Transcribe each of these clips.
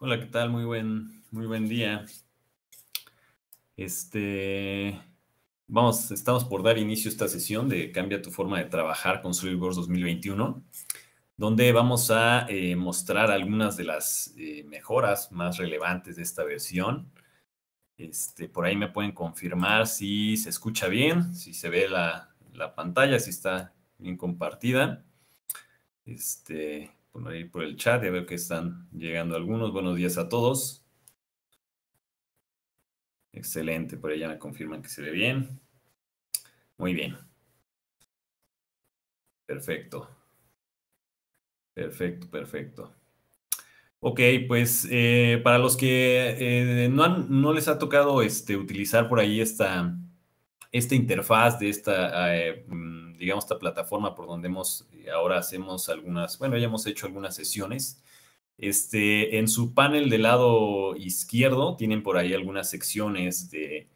Hola, ¿qué tal? Muy buen, muy buen día. Este, vamos, estamos por dar inicio a esta sesión de Cambia tu forma de trabajar con SolidWorks 2021, donde vamos a eh, mostrar algunas de las eh, mejoras más relevantes de esta versión. Este, por ahí me pueden confirmar si se escucha bien, si se ve la, la pantalla, si está bien compartida. Este, por por el chat, a ver que están llegando algunos. Buenos días a todos. Excelente, por ahí ya me confirman que se ve bien. Muy bien. Perfecto. Perfecto, perfecto. Ok, pues eh, para los que eh, no, no, les ha tocado este, utilizar por ahí esta, esta interfaz de esta eh, digamos, esta plataforma por donde hemos, eh, ahora hacemos algunas, bueno, ya hemos hecho algunas sesiones. Este, en su panel del lado izquierdo tienen por ahí algunas secciones de,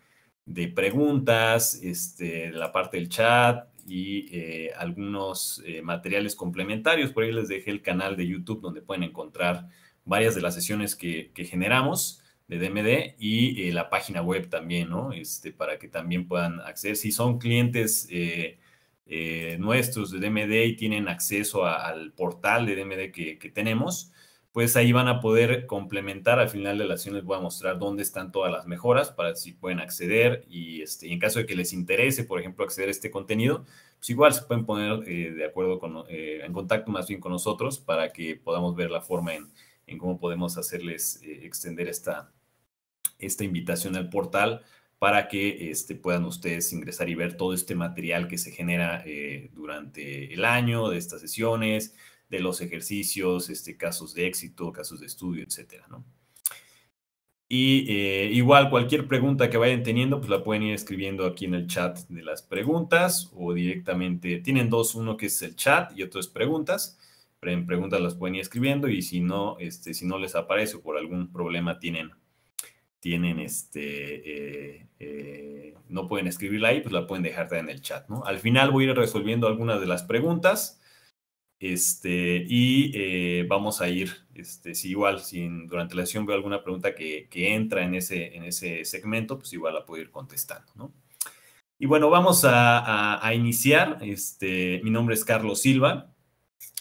de preguntas, este, la parte del chat y eh, algunos eh, materiales complementarios. Por ahí les dejé el canal de YouTube donde pueden encontrar varias de las sesiones que, generamos de DMD y la página web también, ¿no? Este, para que también puedan acceder. Si son clientes eh, nuestros de DMD y tienen acceso al portal de DMD que, tenemos, pues ahí van a poder complementar. Al final de la sesión les voy a mostrar dónde están todas las mejoras para si pueden acceder y, este, en caso de que les interese, por ejemplo, acceder a este contenido, pues igual se pueden poner eh, de acuerdo con, eh, en contacto más bien con nosotros para que podamos ver la forma en, cómo podemos hacerles extender esta, esta invitación al portal para que este, puedan ustedes ingresar y ver todo este material que se genera eh, durante el año de estas sesiones, de los ejercicios, este, casos de éxito, casos de estudio, etcétera, Y eh, igual cualquier pregunta que vayan teniendo, pues la pueden ir escribiendo aquí en el chat de las preguntas o directamente, tienen dos, uno que es el chat y otro es preguntas. preguntas las pueden ir escribiendo y si no, este, si no les aparece o por algún problema tienen tienen este, eh, eh, no pueden escribirla ahí, pues la pueden dejar en el chat, ¿no? Al final voy a ir resolviendo algunas de las preguntas. Este, y eh, vamos a ir, este, si igual, si durante la sesión veo alguna pregunta que, entra en ese, en ese segmento, pues igual la puedo ir contestando, Y bueno, vamos a, iniciar. Este, mi nombre es Carlos Silva,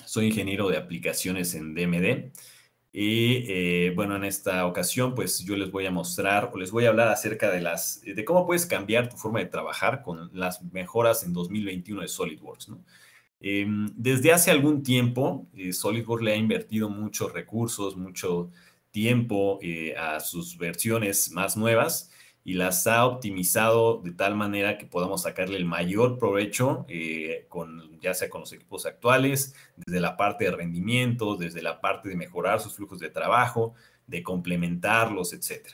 soy ingeniero de aplicaciones en DMD. Y eh, bueno, en esta ocasión, pues yo les voy a mostrar o les voy a hablar acerca de las de cómo puedes cambiar tu forma de trabajar con las mejoras en 2021 de SolidWorks. Em, desde hace algún tiempo, eh, SolidWorks le ha invertido muchos recursos, mucho tiempo eh, a sus versiones más nuevas y las ha optimizado de tal manera que podamos sacarle el mayor provecho, eh, con, ya sea con los equipos actuales, desde la parte de rendimiento, desde la parte de mejorar sus flujos de trabajo, de complementarlos, etc.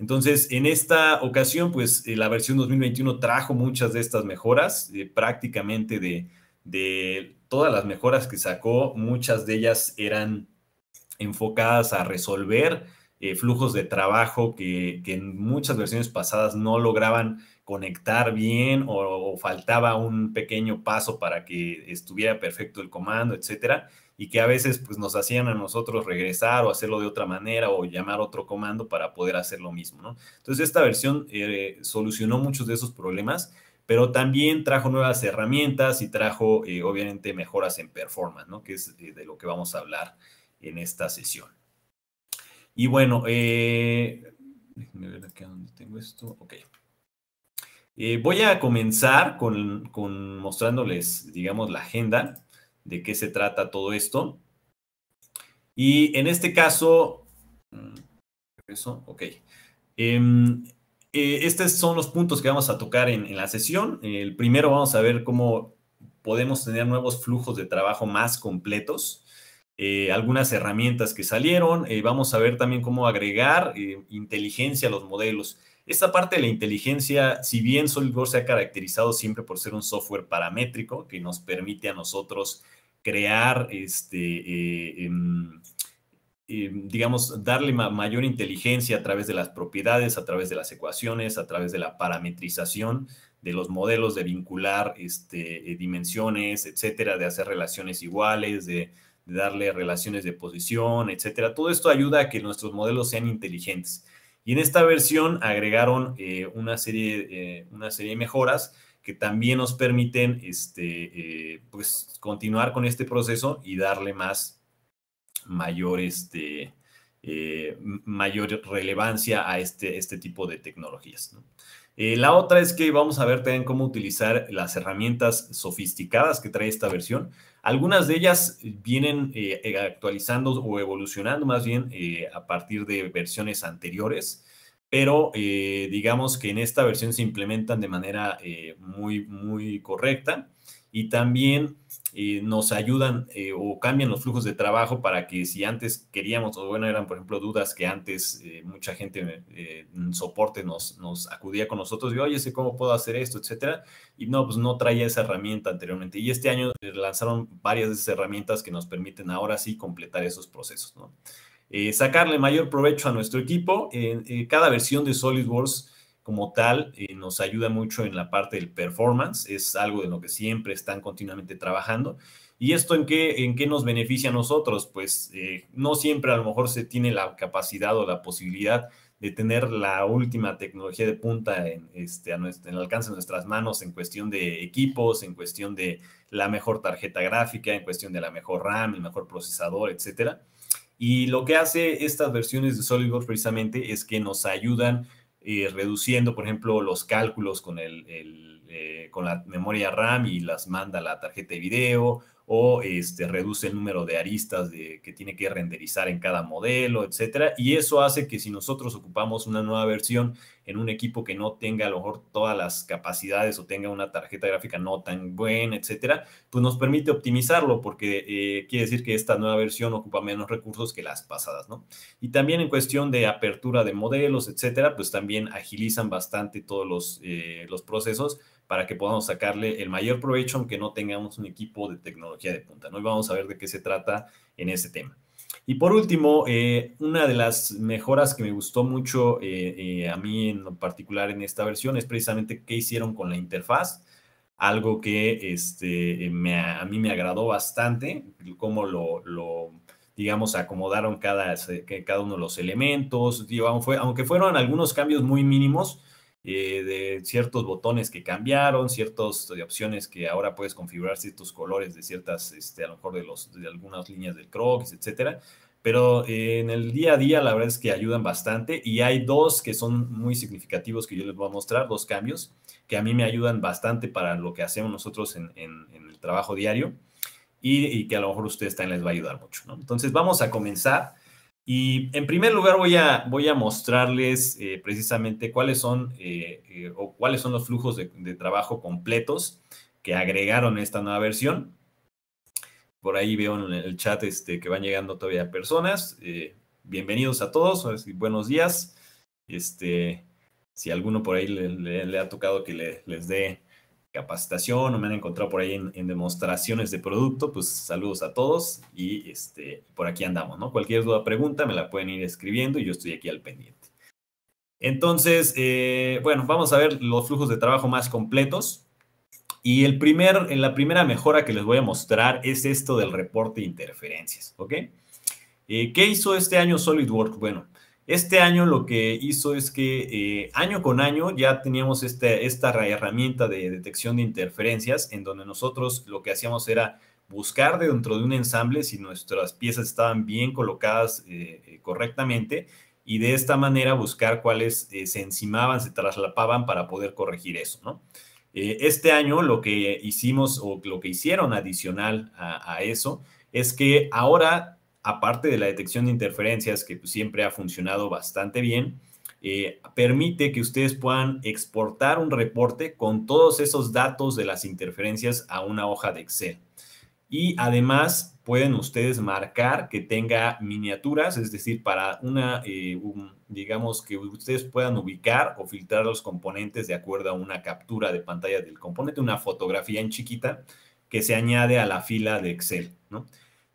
Entonces, en esta ocasión, pues eh, la versión 2021 trajo muchas de estas mejoras, eh, prácticamente de, de todas las mejoras que sacó, muchas de ellas eran enfocadas a resolver eh, flujos de trabajo que, en muchas versiones pasadas no lograban conectar bien o, faltaba un pequeño paso para que estuviera perfecto el comando, etcétera, y que a veces pues, nos hacían a nosotros regresar o hacerlo de otra manera o llamar otro comando para poder hacer lo mismo. Entonces, esta versión eh, solucionó muchos de esos problemas pero también trajo nuevas herramientas y trajo, eh, obviamente, mejoras en performance, ¿no? que es de lo que vamos a hablar en esta sesión. Y bueno, eh, déjenme ver dónde tengo esto. Ok. Eh, voy a comenzar con, mostrándoles, digamos, la agenda de qué se trata todo esto. Y en este caso, mm, eso, ok. Em, eh, estos son los puntos que vamos a tocar en, en la sesión. El primero vamos a ver cómo podemos tener nuevos flujos de trabajo más completos. Eh, algunas herramientas que salieron. Eh, vamos a ver también cómo agregar eh, inteligencia a los modelos. Esta parte de la inteligencia, si bien SolidWorks se ha caracterizado siempre por ser un software paramétrico que nos permite a nosotros crear, este, em, em, digamos, darle mayor inteligencia a través de las propiedades, a través de las ecuaciones, a través de la parametrización de los modelos, de vincular este, dimensiones, etcétera, de hacer relaciones iguales, de darle relaciones de posición, etcétera. Todo esto ayuda a que nuestros modelos sean inteligentes. Y en esta versión agregaron eh, una, serie, eh, una serie de mejoras que también nos permiten este, eh, pues, continuar con este proceso y darle más mayor, este, mayor relevancia a este, este tipo de tecnologías. Eh, la otra es que vamos a ver también cómo utilizar las herramientas sofisticadas que trae esta versión. Algunas de ellas vienen eh, eh, actualizando o evolucionando más bien a partir de versiones anteriores, pero digamos que en esta versión se implementan de manera muy, muy correcta y también eh, nos ayudan eh, o cambian los flujos de trabajo para que si antes queríamos, o bueno, eran por ejemplo dudas que antes eh, mucha gente en soporte nos, acudía con nosotros y, oye, sé cómo puedo hacer esto, etcétera. Y no, pues no traía esa herramienta anteriormente. Y este año lanzaron varias de esas herramientas que nos permiten ahora sí completar esos procesos, sacarle mayor provecho a nuestro equipo. En cada versión de SolidWorks como tal eh, nos ayuda mucho en la parte del performance, es algo de lo que siempre están continuamente trabajando. ¿Y esto en qué, en qué nos beneficia a nosotros? Pues eh, no siempre a lo mejor se tiene la capacidad o la posibilidad de tener la última tecnología de punta en, este, en el alcance de nuestras manos en cuestión de equipos, en cuestión de la mejor tarjeta gráfica, en cuestión de la mejor RAM, el mejor procesador, etc. Y lo que hace estas versiones de SolidWorks precisamente es que nos ayudan eh, reduciendo, por ejemplo, los cálculos con, el, eh, con la memoria RAM y las manda la tarjeta de video o este, reduce el número de aristas que tiene que renderizar en cada modelo, etcétera. Y eso hace que si nosotros ocupamos una nueva versión en un equipo que no tenga a lo mejor todas las capacidades o tenga una tarjeta gráfica no tan buena, etcétera, pues nos permite optimizarlo porque eh, quiere decir que esta nueva versión ocupa menos recursos que las pasadas, ¿no? Y también en cuestión de apertura de modelos, etcétera, pues también agilizan bastante todos los eh, procesos para que podamos sacarle el mayor provecho aunque no tengamos un equipo de tecnología de punta. ¿no? Y vamos a ver de qué se trata en ese tema. Y por último, eh, una de las mejoras que me gustó mucho eh, eh, a mí en particular en esta versión es precisamente qué hicieron con la interfaz, algo que este, a mí me agradó bastante, cómo lo, digamos, acomodaron cada, cada uno de los elementos, aunque fueron algunos cambios muy mínimos, eh, de ciertos botones que cambiaron, ciertas eh, opciones que ahora puedes configurar ciertos colores de ciertas, este, a lo mejor de, los, de algunas líneas del crocs, etcétera. Pero eh, en el día a día la verdad es que ayudan bastante y hay dos que son muy significativos que yo les voy a mostrar, dos cambios que a mí me ayudan bastante para lo que hacemos nosotros en, el trabajo diario y, que a lo mejor ustedes también les va a ayudar mucho. Entonces vamos a comenzar y en primer lugar voy a, voy a mostrarles eh, precisamente cuáles son, eh, eh, o cuáles son los flujos de, trabajo completos que agregaron esta nueva versión. Por ahí veo en el chat este, que van llegando todavía personas. bienvenidos a todos, buenos días. Este, si alguno por ahí le, ha tocado que les dé capacitación o me han encontrado por ahí en, demostraciones de producto, pues saludos a todos y este, por aquí andamos, ¿no? Cualquier duda, pregunta, me la pueden ir escribiendo y yo estoy aquí al pendiente. Entonces, eh, bueno, vamos a ver los flujos de trabajo más completos. Y el primer, la primera mejora que les voy a mostrar es esto del reporte de interferencias, ¿ok? Eh, ¿Qué hizo este año SolidWorks? Bueno, este año lo que hizo es que eh, año con año ya teníamos esta herramienta de detección de interferencias en donde nosotros lo que hacíamos era buscar dentro de un ensamble si nuestras piezas estaban bien colocadas eh, eh, correctamente y de esta manera buscar cuáles se encimaban, se traslapaban para poder corregir eso, ¿no? este año lo que hicimos o lo que hicieron adicional a eso es que ahora aparte de la detección de interferencias, que pues, siempre ha funcionado bastante bien, eh, permite que ustedes puedan exportar un reporte con todos esos datos de las interferencias a una hoja de Excel. Y además pueden ustedes marcar que tenga miniaturas, es decir, para una, eh, digamos que ustedes puedan ubicar o filtrar los componentes de acuerdo a una captura de pantalla del componente, una fotografía en chiquita que se añade a la fila de Excel, ¿no?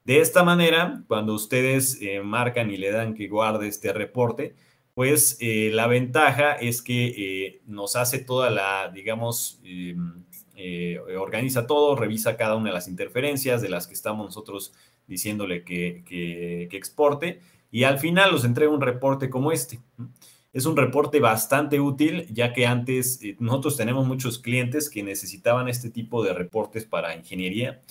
De esta manera, cuando ustedes eh, marcan y le dan que guarde este reporte, pues eh, la ventaja es que eh, nos hace toda la, digamos, em, organiza todo, revisa cada una de las interferencias de las que estamos nosotros diciéndole que, que exporte y al final nos entrega un reporte como este. Es un reporte bastante útil, ya que antes nosotros tenemos muchos clientes que necesitaban este tipo de reportes para ingeniería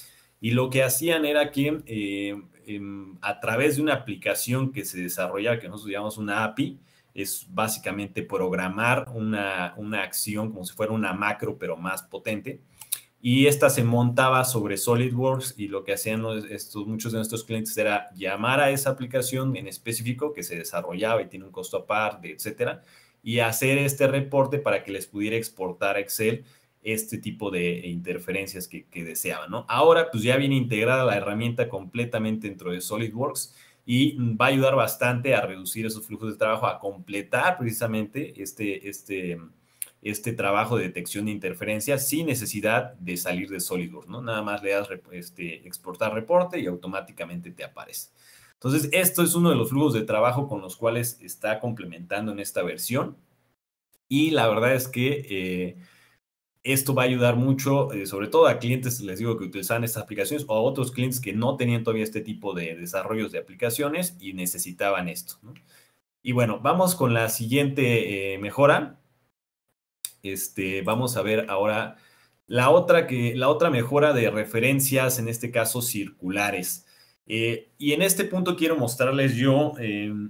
y lo que hacían era que eh, em, a través de una aplicación que se desarrollaba, que nosotros llamamos una API, es básicamente programar una, acción como si fuera una macro, pero más potente. Y esta se montaba sobre SolidWorks y lo que hacían muchos de nuestros clientes era llamar a esa aplicación en específico que se desarrollaba y tiene un costo aparte, etcétera, y hacer este reporte para que les pudiera exportar a Excel este tipo de e interferencias que, que deseaban, ¿no? Ahora, pues ya viene integrada la herramienta completamente dentro de SolidWorks y va a ayudar bastante a reducir esos flujos de trabajo, a completar precisamente este, este, este trabajo de detección de interferencias sin necesidad de salir de SolidWorks, ¿no? Nada más le das este, exportar reporte y automáticamente te aparece. Entonces, esto es uno de los flujos de trabajo con los cuales está complementando en esta versión. Y la verdad es que eh, esto va a ayudar mucho, eh, sobre todo a clientes, les digo, que utilizan estas aplicaciones o a otros clientes que no tenían todavía este tipo de desarrollos de aplicaciones y necesitaban esto. Y bueno, vamos con la siguiente eh, mejora. Este, vamos a ver ahora la otra, que, la otra mejora de referencias, en este caso circulares. Eh, y en este punto quiero mostrarles yo,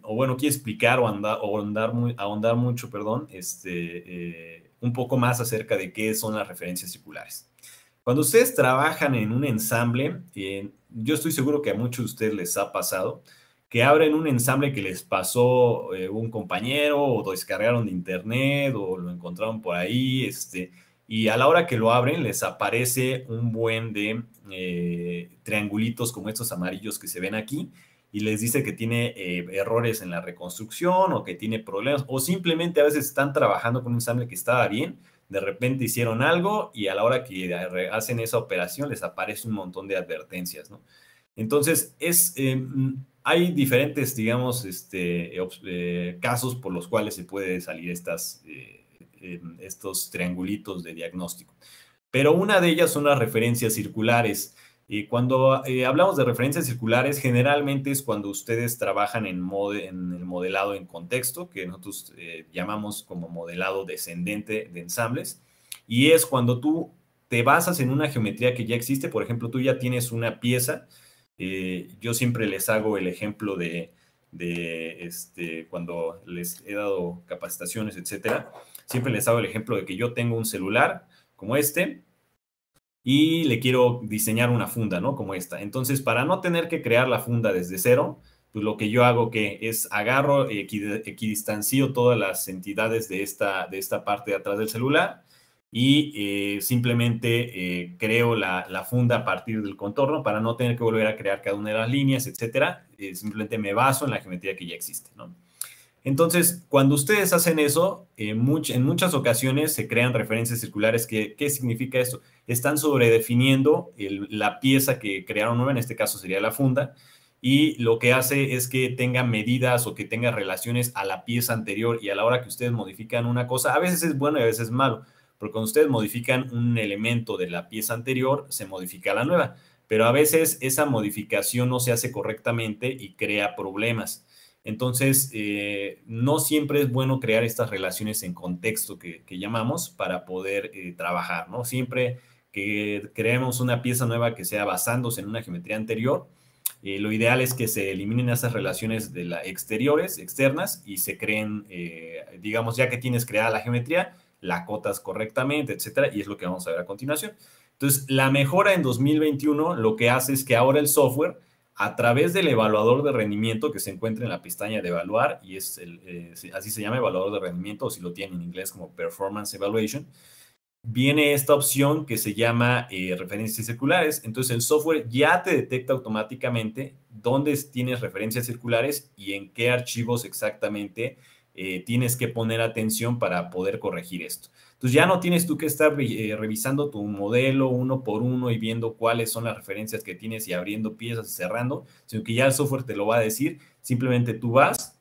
o bueno, quiero explicar o, andar, o muy, ahondar mucho, perdón, este, un poco más acerca de qué son las referencias circulares. Cuando ustedes trabajan en un ensamble, eh, yo estoy seguro que a muchos de ustedes les ha pasado que abren un ensamble que les pasó eh, un compañero o lo descargaron de internet o lo encontraron por ahí, este, y a la hora que lo abren les aparece un buen de eh, triangulitos como estos amarillos que se ven aquí, y les dice que tiene eh, errores en la reconstrucción o que tiene problemas o simplemente a veces están trabajando con un ensamble que estaba bien, de repente hicieron algo y a la hora que hacen esa operación les aparece un montón de advertencias, ¿no? Entonces, es, eh, mm, hay diferentes, digamos, este, eh, casos por los cuales se puede salir estas, estos triangulitos de diagnóstico. Pero una de ellas son las referencias circulares y cuando eh, hablamos de referencias circulares, generalmente es cuando ustedes trabajan en, el modelado en contexto, que nosotros eh, llamamos como modelado descendente de ensambles, y es cuando tú te basas en una geometría que ya existe, por ejemplo, tú ya tienes una pieza, eh, yo siempre les hago el ejemplo de, este, cuando les he dado capacitaciones, etcétera, siempre les hago el ejemplo de que yo tengo un celular como este, y le quiero diseñar una funda, ¿no? Como esta. Entonces, para no tener que crear la funda desde cero, pues lo que yo hago que es agarro, equidistancio todas las entidades de esta, de esta parte de atrás del celular y eh, simplemente eh, creo la, funda a partir del contorno para no tener que volver a crear cada una de las líneas, etcétera. Eh, simplemente me baso en la geometría que ya existe, ¿no? Entonces, cuando ustedes hacen eso, en muchas ocasiones se crean referencias circulares. ¿Qué significa esto? están sobredefiniendo la pieza que crearon nueva, en este caso sería la funda, y lo que hace es que tenga medidas o que tenga relaciones a la pieza anterior y a la hora que ustedes modifican una cosa, a veces es bueno y a veces es malo, porque cuando ustedes modifican un elemento de la pieza anterior, se modifica la nueva, pero a veces esa modificación no se hace correctamente y crea problemas. Entonces, eh, no siempre es bueno crear estas relaciones en contexto que, llamamos para poder eh, trabajar, ¿no? Siempre que creemos una pieza nueva que sea basándose en una geometría anterior. Eh, lo ideal es que se eliminen esas relaciones de la exteriores, externas, y se creen, eh, digamos, ya que tienes creada la geometría, la cotas correctamente, etcétera, y es lo que vamos a ver a continuación. Entonces, la mejora en 2021 lo que hace es que ahora el software, a través del evaluador de rendimiento que se encuentra en la pestaña de evaluar, y es eh, así se llama evaluador de rendimiento, o si lo tienen en inglés como Performance Evaluation, viene esta opción que se llama eh, referencias circulares. Entonces el software ya te detecta automáticamente dónde tienes referencias circulares y en qué archivos exactamente eh, tienes que poner atención para poder corregir esto. Entonces ya no tienes tú que estar eh, revisando tu modelo uno por uno y viendo cuáles son las referencias que tienes y abriendo piezas y cerrando, sino que ya el software te lo va a decir. Simplemente tú vas,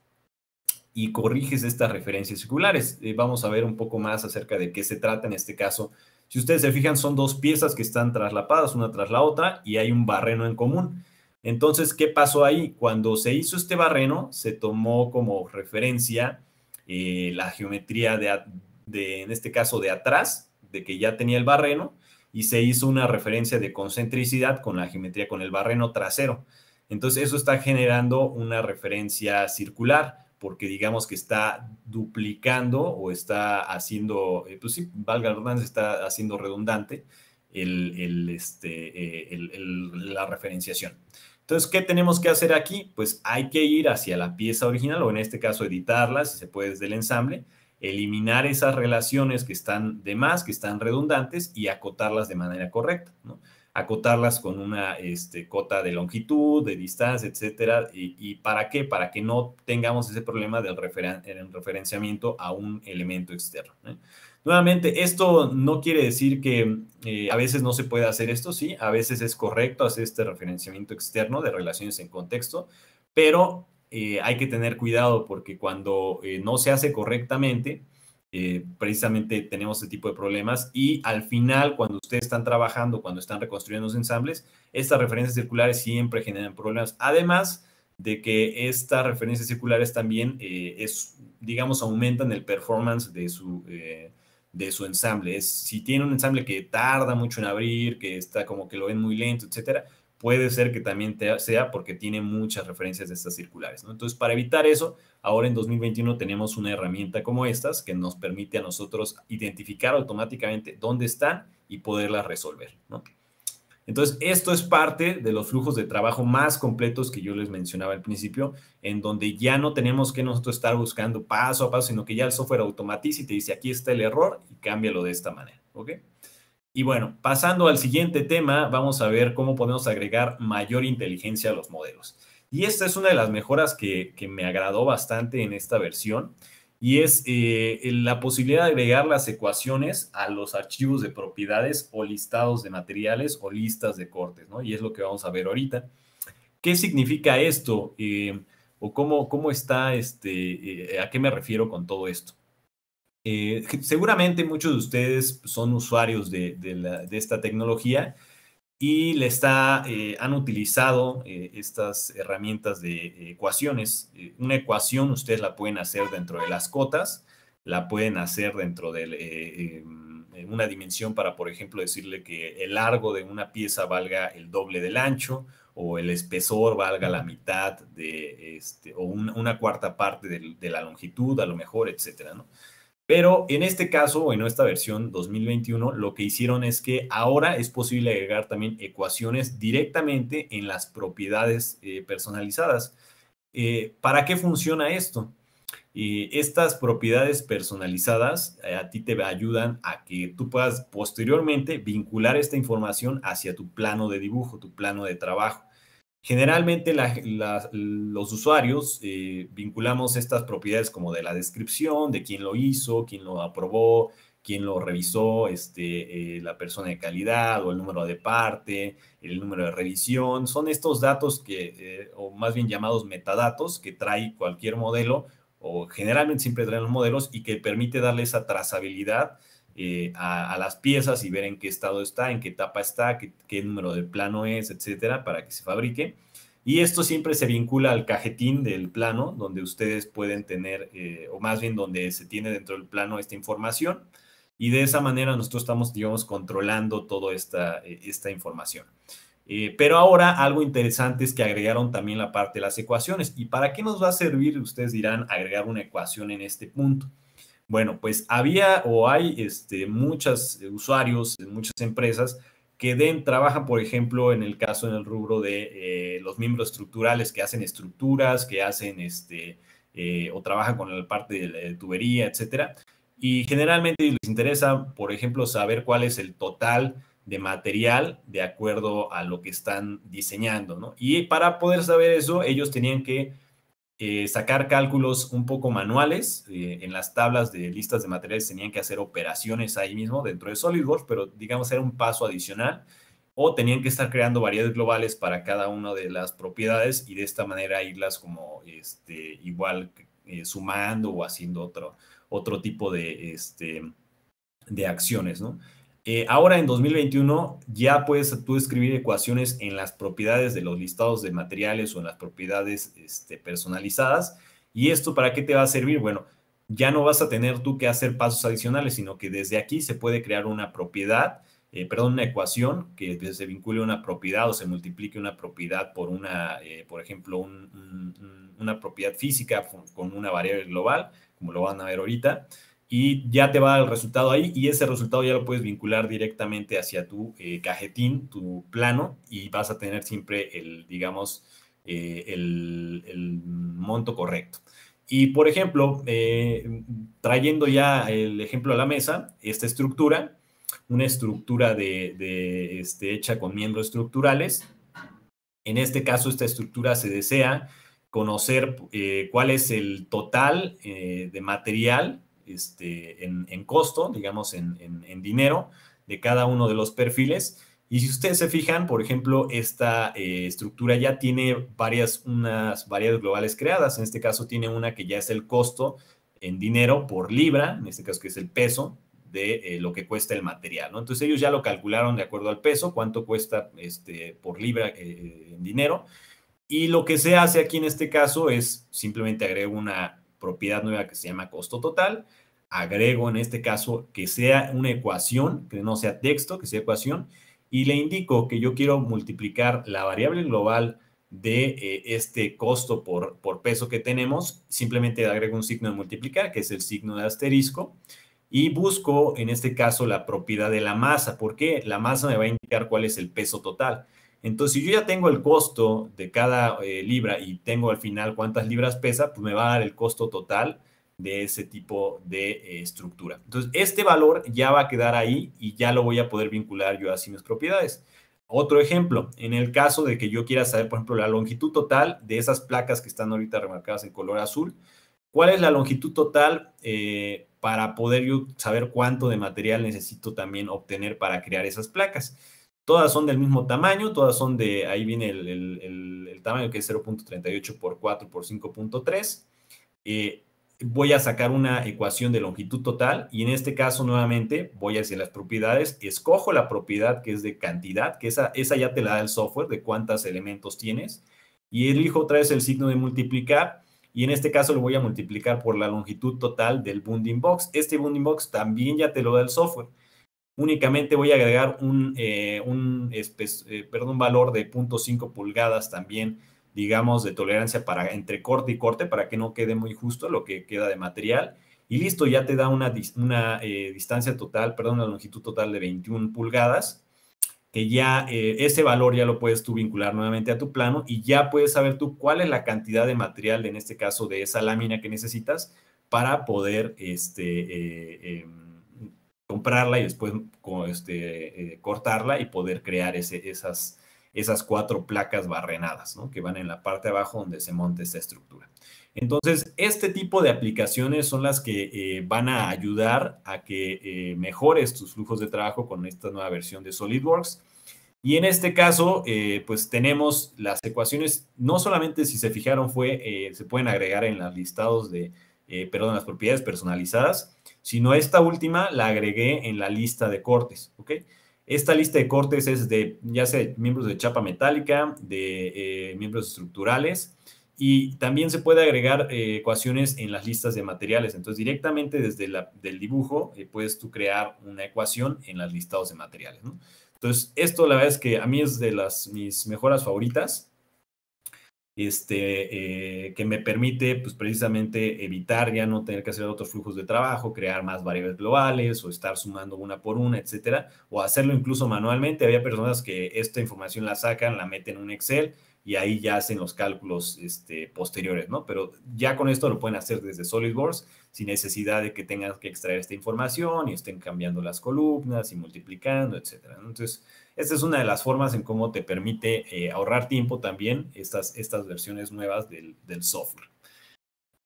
y corriges estas referencias circulares. Eh, vamos a ver un poco más acerca de qué se trata en este caso. Si ustedes se fijan, son dos piezas que están traslapadas una tras la otra y hay un barreno en común. Entonces, ¿qué pasó ahí? Cuando se hizo este barreno, se tomó como referencia eh, la geometría de, en este caso, de atrás, de que ya tenía el barreno, y se hizo una referencia de concentricidad con la geometría, con el barreno trasero. Entonces, eso está generando una referencia circular porque digamos que está duplicando o está haciendo, eh, pues sí, valga la está haciendo redundante este, eh, el, la referenciación. Entonces, ¿qué tenemos que hacer aquí? Pues hay que ir hacia la pieza original o en este caso editarla, si se puede desde el ensamble, eliminar esas relaciones que están de más, que están redundantes y acotarlas de manera correcta. ¿no? acotarlas con una este, cota de longitud, de distancia, etcétera. Y, para qué? Para que no tengamos ese problema del referenciamiento a un elemento externo. Nuevamente, esto no quiere decir que eh, a veces no se pueda hacer esto, sí, a veces es correcto hacer este referenciamiento externo de relaciones en contexto, pero eh, hay que tener cuidado porque cuando eh, no se hace correctamente, eh, precisamente tenemos ese tipo de problemas y al final cuando ustedes están trabajando, cuando están reconstruyendo los ensambles, estas referencias circulares siempre generan problemas. Además de que estas referencias circulares también, eh, es, digamos, aumentan el performance de su, eh, de su ensamble. si tiene un ensamble que tarda mucho en abrir, que está como que lo ven muy lento, etcétera, puede ser que también te, sea porque tiene muchas referencias de estas circulares. ¿no? Entonces, para evitar eso, ahora en 2021 tenemos una herramienta como estas que nos permite a nosotros identificar automáticamente dónde están y poderlas resolver. ¿no? Entonces, esto es parte de los flujos de trabajo más completos que yo les mencionaba al principio, en donde ya no tenemos que nosotros estar buscando paso a paso, sino que ya el software automatiza y te dice, aquí está el error y cámbialo de esta manera. ¿ok? Y bueno, pasando al siguiente tema, vamos a ver cómo podemos agregar mayor inteligencia a los modelos. Y esta es una de las mejoras que, me agradó bastante en esta versión, y es eh, la posibilidad de agregar las ecuaciones a los archivos de propiedades o listados de materiales o listas de cortes, ¿no? Y es lo que vamos a ver ahorita. ¿Qué significa esto? Eh, ¿O cómo, cómo está, este, eh, a qué me refiero con todo esto? Eh, seguramente muchos de ustedes son usuarios de, de, esta tecnología y le está, eh, han utilizado eh, estas herramientas de ecuaciones. una ecuación ustedes la pueden hacer dentro de las cotas, la pueden hacer dentro de em, una dimensión para, por ejemplo, decirle que el largo de una pieza valga el doble del ancho o el espesor valga la mitad de este, o una cuarta parte de, de, la longitud, a lo mejor, etcétera, ¿no? Pero en este caso, en esta versión 2021, lo que hicieron es que ahora es posible agregar también ecuaciones directamente en las propiedades eh, personalizadas. Eh, ¿Para qué funciona esto? Eh, estas propiedades personalizadas a ti te ayudan a que tú puedas posteriormente vincular esta información hacia tu plano de dibujo, tu plano de trabajo. Generalmente los usuarios eh, vinculamos estas propiedades como de la descripción, de quién lo hizo, quién lo aprobó, quién lo revisó, este, eh, la persona de calidad o el número de parte, el número de revisión. Son estos datos que, eh, o más bien llamados metadatos, que trae cualquier modelo o generalmente siempre traen los modelos y que permite darle esa trazabilidad eh, a, las piezas y ver en qué estado está, en qué etapa está, qué, número de plano es, etcétera, para que se fabrique. Y esto siempre se vincula al cajetín del plano, donde ustedes pueden tener, eh, o más bien donde se tiene dentro del plano esta información. Y de esa manera nosotros estamos, digamos, controlando toda esta, eh, información. pero ahora algo interesante es que agregaron también la parte de las ecuaciones. ¿Y para qué nos va a servir, ustedes dirán, agregar una ecuación en este punto? Bueno, pues había o hay este, muchos eh, usuarios muchas empresas que den, trabajan, por ejemplo, en el caso, en el rubro de eh, los miembros estructurales que hacen estructuras, que hacen este, eh, o trabajan con la parte de tubería, etcétera. Y generalmente les interesa, por ejemplo, saber cuál es el total de material de acuerdo a lo que están diseñando, ¿no? Y para poder saber eso, ellos tenían que eh, sacar cálculos un poco manuales. Eh, en las tablas de listas de materiales tenían que hacer operaciones ahí mismo dentro de SolidWorks, pero digamos era un paso adicional. O tenían que estar creando variedades globales para cada una de las propiedades y de esta manera irlas como este, igual eh, sumando o haciendo otro, otro tipo de, este, de acciones, ¿no? Eh, ahora en 2021 ya puedes tú escribir ecuaciones en las propiedades de los listados de materiales o en las propiedades este, personalizadas. ¿Y esto para qué te va a servir? Bueno, ya no vas a tener tú que hacer pasos adicionales, sino que desde aquí se puede crear una propiedad, eh, perdón, una ecuación que se vincule una propiedad o se multiplique una propiedad por una, eh, por ejemplo, una propiedad física con una variable global, como lo van a ver ahorita y ya te va el resultado ahí y ese resultado ya lo puedes vincular directamente hacia tu eh, cajetín, tu plano y vas a tener siempre el, digamos, eh, el, monto correcto. Y por ejemplo, eh, trayendo ya el ejemplo a la mesa, esta estructura, una estructura de, de este, hecha con miembros estructurales, en este caso esta estructura se desea conocer cuál es el total de material este, en, costo, digamos, en, en, dinero de cada uno de los perfiles. Y si ustedes se fijan, por ejemplo, esta eh, estructura ya tiene varias, unas variables globales creadas. En este caso tiene una que ya es el costo en dinero por libra, en este caso que es el peso de eh, lo que cuesta el material, ¿no? Entonces ellos ya lo calcularon de acuerdo al peso, cuánto cuesta este, por libra eh, en dinero. Y lo que se hace aquí en este caso es simplemente agrego una propiedad nueva que se llama costo total. Agrego en este caso que sea una ecuación, que no sea texto, que sea ecuación, y le indico que yo quiero multiplicar la variable global de eh, este costo por, por peso que tenemos. Simplemente agrego un signo de multiplicar, que es el signo de asterisco y busco en este caso la propiedad de la masa, porque la masa me va a indicar cuál es el peso total. Entonces, si yo ya tengo el costo de cada eh, libra y tengo al final cuántas libras pesa, pues me va a dar el costo total de ese tipo de eh, estructura. Entonces, este valor ya va a quedar ahí y ya lo voy a poder vincular yo así mis propiedades. Otro ejemplo, en el caso de que yo quiera saber, por ejemplo, la longitud total de esas placas que están ahorita remarcadas en color azul, ¿cuál es la longitud total eh, para poder yo saber cuánto de material necesito también obtener para crear esas placas? Todas son del mismo tamaño, todas son de, ahí viene el, tamaño que es 0.38 por 4 por 5.3. Eh, voy a sacar una ecuación de longitud total y en este caso nuevamente voy hacia las propiedades, escojo la propiedad que es de cantidad, que esa, ya te la da el software de cuántos elementos tienes y elijo otra vez el signo de multiplicar y en este caso lo voy a multiplicar por la longitud total del bounding box. Este bounding box también ya te lo da el software. Únicamente voy a agregar un, eh, un eh, valor de 0.5 pulgadas también, digamos, de tolerancia para entre corte y corte para que no quede muy justo lo que queda de material. Y listo, ya te da una, una eh, distancia total, perdón, una longitud total de 21 pulgadas, que ya ese valor ya lo puedes tú vincular nuevamente a tu plano y ya puedes saber tú cuál es la cantidad de material, en este caso de esa lámina que necesitas, para poder este, em, comprarla y después este, eh, cortarla y poder crear esas, cuatro placas barrenadas, Que van en la parte de abajo donde se monta esta estructura. Entonces, este tipo de aplicaciones son las que eh, van a ayudar a que eh, mejores tus flujos de trabajo con esta nueva versión de SolidWorks. Y en este caso, pues tenemos las ecuaciones, no solamente si se fijaron fue, se pueden agregar en los listados de, perdón, las propiedades personalizadas, sino esta última la agregué en la lista de cortes, ¿ok? Esta lista de cortes es de, ya sé, miembros de chapa metálica, de eh, miembros estructurales, y también se puede agregar eh, ecuaciones en las listas de materiales. Entonces, directamente desde el dibujo eh, puedes tú crear una ecuación en las listados de materiales. Entonces, esto la verdad es que a mí es de las mis mejoras favoritas este, eh, que me permite pues, precisamente evitar ya no tener que hacer otros flujos de trabajo, crear más variables globales o estar sumando una por una, etcétera, o hacerlo incluso manualmente. Había personas que esta información la sacan, la meten en un Excel y ahí ya hacen los cálculos este, posteriores, ¿no? Pero ya con esto lo pueden hacer desde SolidWorks sin necesidad de que tengan que extraer esta información y estén cambiando las columnas y multiplicando, etcétera. Entonces, esta es una de las formas en cómo te permite eh, ahorrar tiempo también estas, estas versiones nuevas del, software.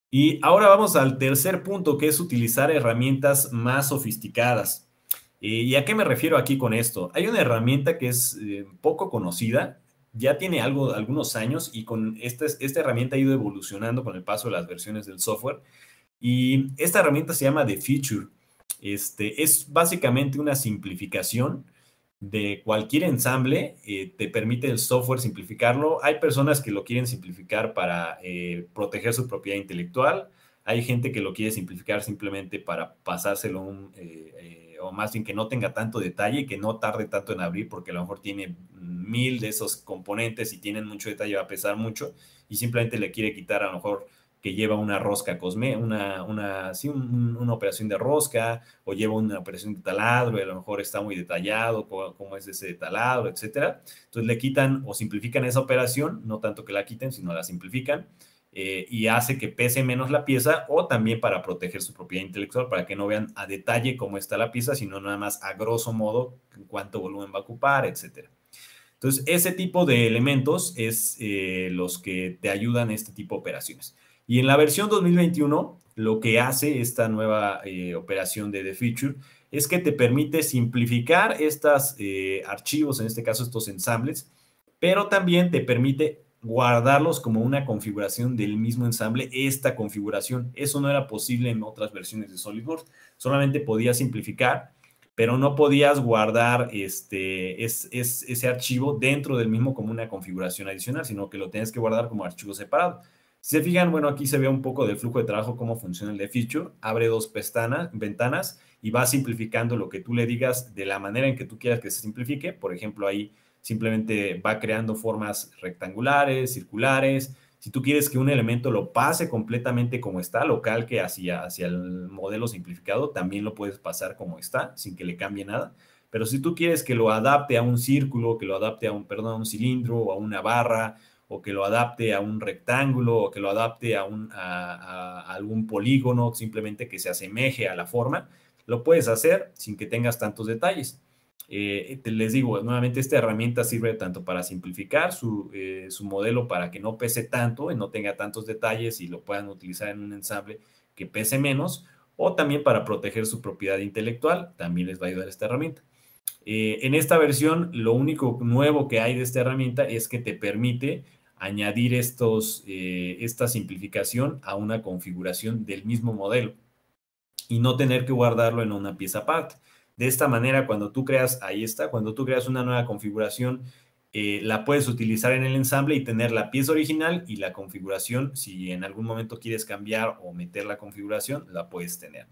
Y ahora vamos al tercer punto, que es utilizar herramientas más sofisticadas. Eh, ¿Y a qué me refiero aquí con esto? Hay una herramienta que es eh, poco conocida, ya tiene algo, algunos años y con esta, herramienta ha ido evolucionando con el paso de las versiones del software. Y esta herramienta se llama The Feature. Este, es básicamente una simplificación de cualquier ensamble, eh, te permite el software simplificarlo. Hay personas que lo quieren simplificar para eh, proteger su propiedad intelectual, hay gente que lo quiere simplificar simplemente para pasárselo un, eh, o más bien que no tenga tanto detalle, que no tarde tanto en abrir, porque a lo mejor tiene mil de esos componentes y tienen mucho detalle, va a pesar mucho, y simplemente le quiere quitar a lo mejor que lleva una rosca cosme, una, operación de rosca o lleva una operación de taladro, a lo mejor está muy detallado cómo es ese taladro, etcétera. Entonces le quitan o simplifican esa operación, no tanto que la quiten, sino la simplifican. Eh, y hace que pese menos la pieza o también para proteger su propiedad intelectual, para que no vean a detalle cómo está la pieza, sino nada más a grosso modo cuánto volumen va a ocupar, etcétera. Entonces, ese tipo de elementos es eh, los que te ayudan a este tipo de operaciones. Y en la versión 2021, lo que hace esta nueva eh, operación de The Feature es que te permite simplificar estos eh, archivos, en este caso estos ensambles, pero también te permite guardarlos como una configuración del mismo ensamble, esta configuración. Eso no era posible en otras versiones de SolidWorks, solamente podías simplificar, pero no podías guardar este, ese archivo dentro del mismo como una configuración adicional, sino que lo tenías que guardar como archivo separado. Si se fijan, bueno, aquí se ve un poco del flujo de trabajo, cómo funciona el de Feature. Abre dos pestañas, ventanas y va simplificando lo que tú le digas de la manera en que tú quieras que se simplifique. Por ejemplo, ahí simplemente va creando formas rectangulares, circulares. Si tú quieres que un elemento lo pase completamente como está, lo calque hacia, hacia el modelo simplificado, también lo puedes pasar como está, sin que le cambie nada. Pero si tú quieres que lo adapte a un círculo, que lo adapte a un, perdón, a un cilindro o a una barra o que lo adapte a un rectángulo o que lo adapte a, un, a, algún polígono, simplemente que se asemeje a la forma, lo puedes hacer sin que tengas tantos detalles. Eh, les digo, nuevamente esta herramienta sirve tanto para simplificar su, eh, su, modelo para que no pese tanto y no tenga tantos detalles y lo puedan utilizar en un ensamble que pese menos, o también para proteger su propiedad intelectual, también les va a ayudar esta herramienta. Eh, en esta versión, lo único nuevo que hay de esta herramienta es que te permite añadir estos, eh, esta simplificación a una configuración del mismo modelo y no tener que guardarlo en una pieza aparte. De esta manera, cuando tú creas, ahí está, cuando tú creas una nueva configuración, eh, la puedes utilizar en el ensamble y tener la pieza original y la configuración. Si en algún momento quieres cambiar o meter la configuración, la puedes tener.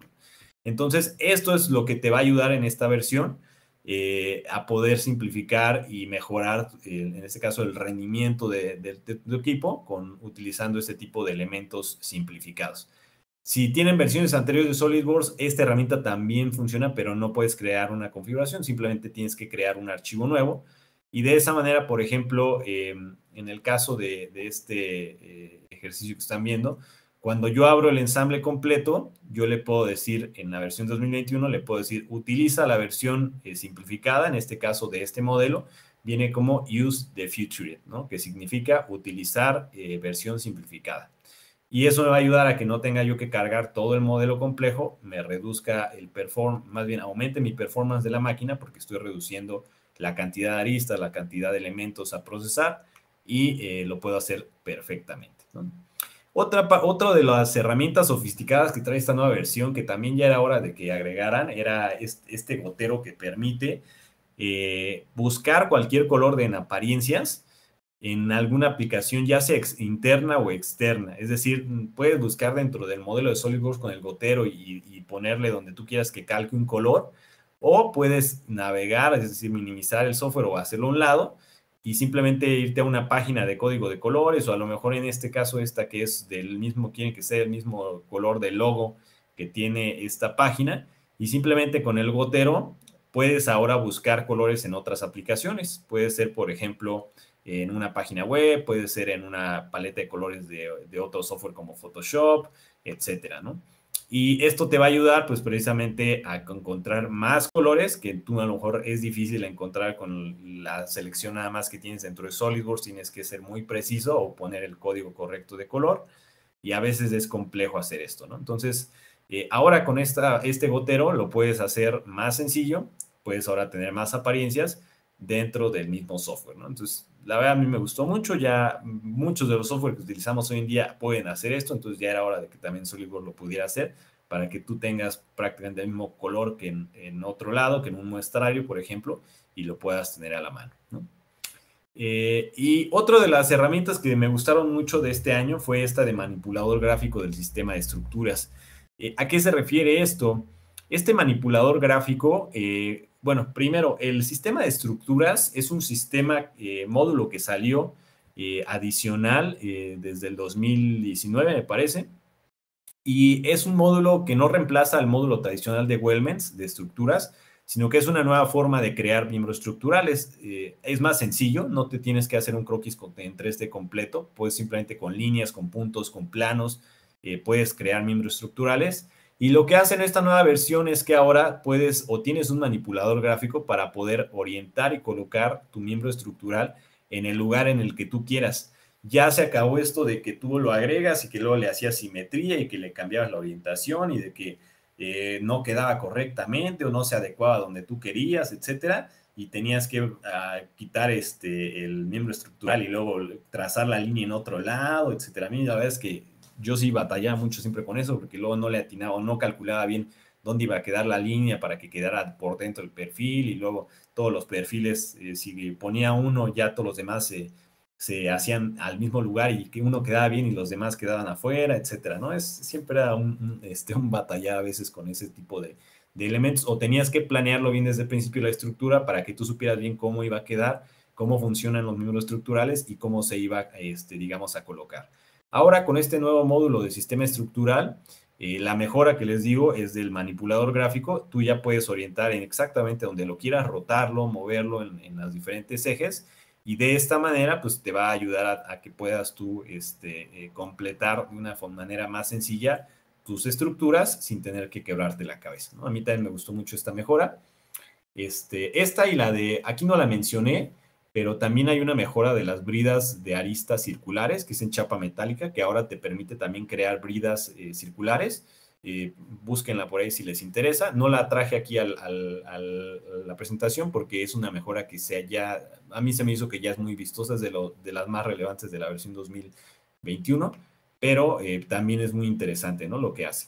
Entonces, esto es lo que te va a ayudar en esta versión. Eh, a poder simplificar y mejorar, en este caso, el rendimiento de, equipo con, utilizando este tipo de elementos simplificados. Si tienen versiones anteriores de SolidWorks, esta herramienta también funciona, pero no puedes crear una configuración, simplemente tienes que crear un archivo nuevo. Y de esa manera, por ejemplo, eh, en el caso de este eh, ejercicio que están viendo, cuando yo abro el ensamble completo, yo le puedo decir en la versión 2021, le puedo decir utiliza la versión eh, simplificada, en este caso de este modelo, viene como use the future, ¿no? que significa utilizar eh, versión simplificada. Y eso me va a ayudar a que no tenga yo que cargar todo el modelo complejo, me reduzca el performance, más bien aumente mi performance de la máquina porque estoy reduciendo la cantidad de aristas, la cantidad de elementos a procesar y eh, lo puedo hacer perfectamente. ¿no? Otra, de las herramientas sofisticadas que trae esta nueva versión, que también ya era hora de que agregaran, era este gotero que permite eh, buscar cualquier color de en apariencias en alguna aplicación, ya sea interna o externa. Es decir, puedes buscar dentro del modelo de SolidWorks con el gotero y, y ponerle donde tú quieras que calque un color, o puedes navegar, es decir, minimizar el software o hacerlo a un lado y simplemente irte a una página de código de colores o a lo mejor en este caso esta que es del mismo, tiene que ser el mismo color del logo que tiene esta página y simplemente con el gotero puedes ahora buscar colores en otras aplicaciones. Puede ser, por ejemplo, en una página web, puede ser en una paleta de colores de, de otro software como Photoshop, etcétera, ¿no? Y esto te va a ayudar pues precisamente a encontrar más colores que tú a lo mejor es difícil encontrar con la selección nada más que tienes dentro de SolidWorks. Tienes que ser muy preciso o poner el código correcto de color. Y a veces es complejo hacer esto, ¿no? Entonces, eh, ahora con esta, este gotero lo puedes hacer más sencillo. Puedes ahora tener más apariencias dentro del mismo software, ¿no? Entonces, la verdad a mí me gustó mucho, ya muchos de los software que utilizamos hoy en día pueden hacer esto, entonces ya era hora de que también SolidWorks lo pudiera hacer para que tú tengas prácticamente el mismo color que en, otro lado, que en un muestrario, por ejemplo, y lo puedas tener a la mano. Eh, y otra de las herramientas que me gustaron mucho de este año fue esta de manipulador gráfico del sistema de estructuras. Eh, ¿A qué se refiere esto? Este manipulador gráfico eh, bueno, primero, el sistema de estructuras es un sistema eh, módulo que salió eh, adicional eh, desde el 2019, me parece. Y es un módulo que no reemplaza al módulo tradicional de Wellmans de estructuras, sino que es una nueva forma de crear miembros estructurales. es más sencillo, no te tienes que hacer un croquis con, en 3D completo, puedes simplemente con líneas, con puntos, con planos, puedes crear miembros estructurales. Y lo que hacen esta nueva versión es que ahora puedes o tienes un manipulador gráfico para poder orientar y colocar tu miembro estructural en el lugar en el que tú quieras. Ya se acabó esto de que tú lo agregas y que luego le hacías simetría y que le cambiabas la orientación y de que eh, no quedaba correctamente o no se adecuaba donde tú querías, etcétera, y tenías que ah, quitar este el miembro estructural y luego trazar la línea en otro lado, etcétera. A la verdad es que yo sí batallaba mucho siempre con eso, porque luego no le atinaba o no calculaba bien dónde iba a quedar la línea para que quedara por dentro el perfil y luego todos los perfiles, eh, si ponía uno, ya todos los demás se, hacían al mismo lugar y que uno quedaba bien y los demás quedaban afuera, etcétera, ¿no? Es, siempre era un, este, un batallar a veces con ese tipo de, de elementos o tenías que planearlo bien desde el principio la estructura para que tú supieras bien cómo iba a quedar, cómo funcionan los miembros estructurales y cómo se iba, este, digamos, a colocar. Ahora con este nuevo módulo de sistema estructural, eh, la mejora que les digo es del manipulador gráfico. Tú ya puedes orientar en exactamente donde lo quieras, rotarlo, moverlo en, en los diferentes ejes. Y de esta manera, pues te va a ayudar a, que puedas tú este, eh, completar de una manera más sencilla tus estructuras sin tener que quebrarte la cabeza. A mí también me gustó mucho esta mejora. Este, esta y la de, aquí no la mencioné, pero también hay una mejora de las bridas de aristas circulares, que es en chapa metálica, que ahora te permite también crear bridas eh, circulares. Eh, búsquenla por ahí si les interesa. No la traje aquí al, a la presentación porque es una mejora que se ya, a mí se me hizo que ya es muy vistosa, es de, lo, de las más relevantes de la versión 2021, pero eh, también es muy interesante ¿no? lo que hace.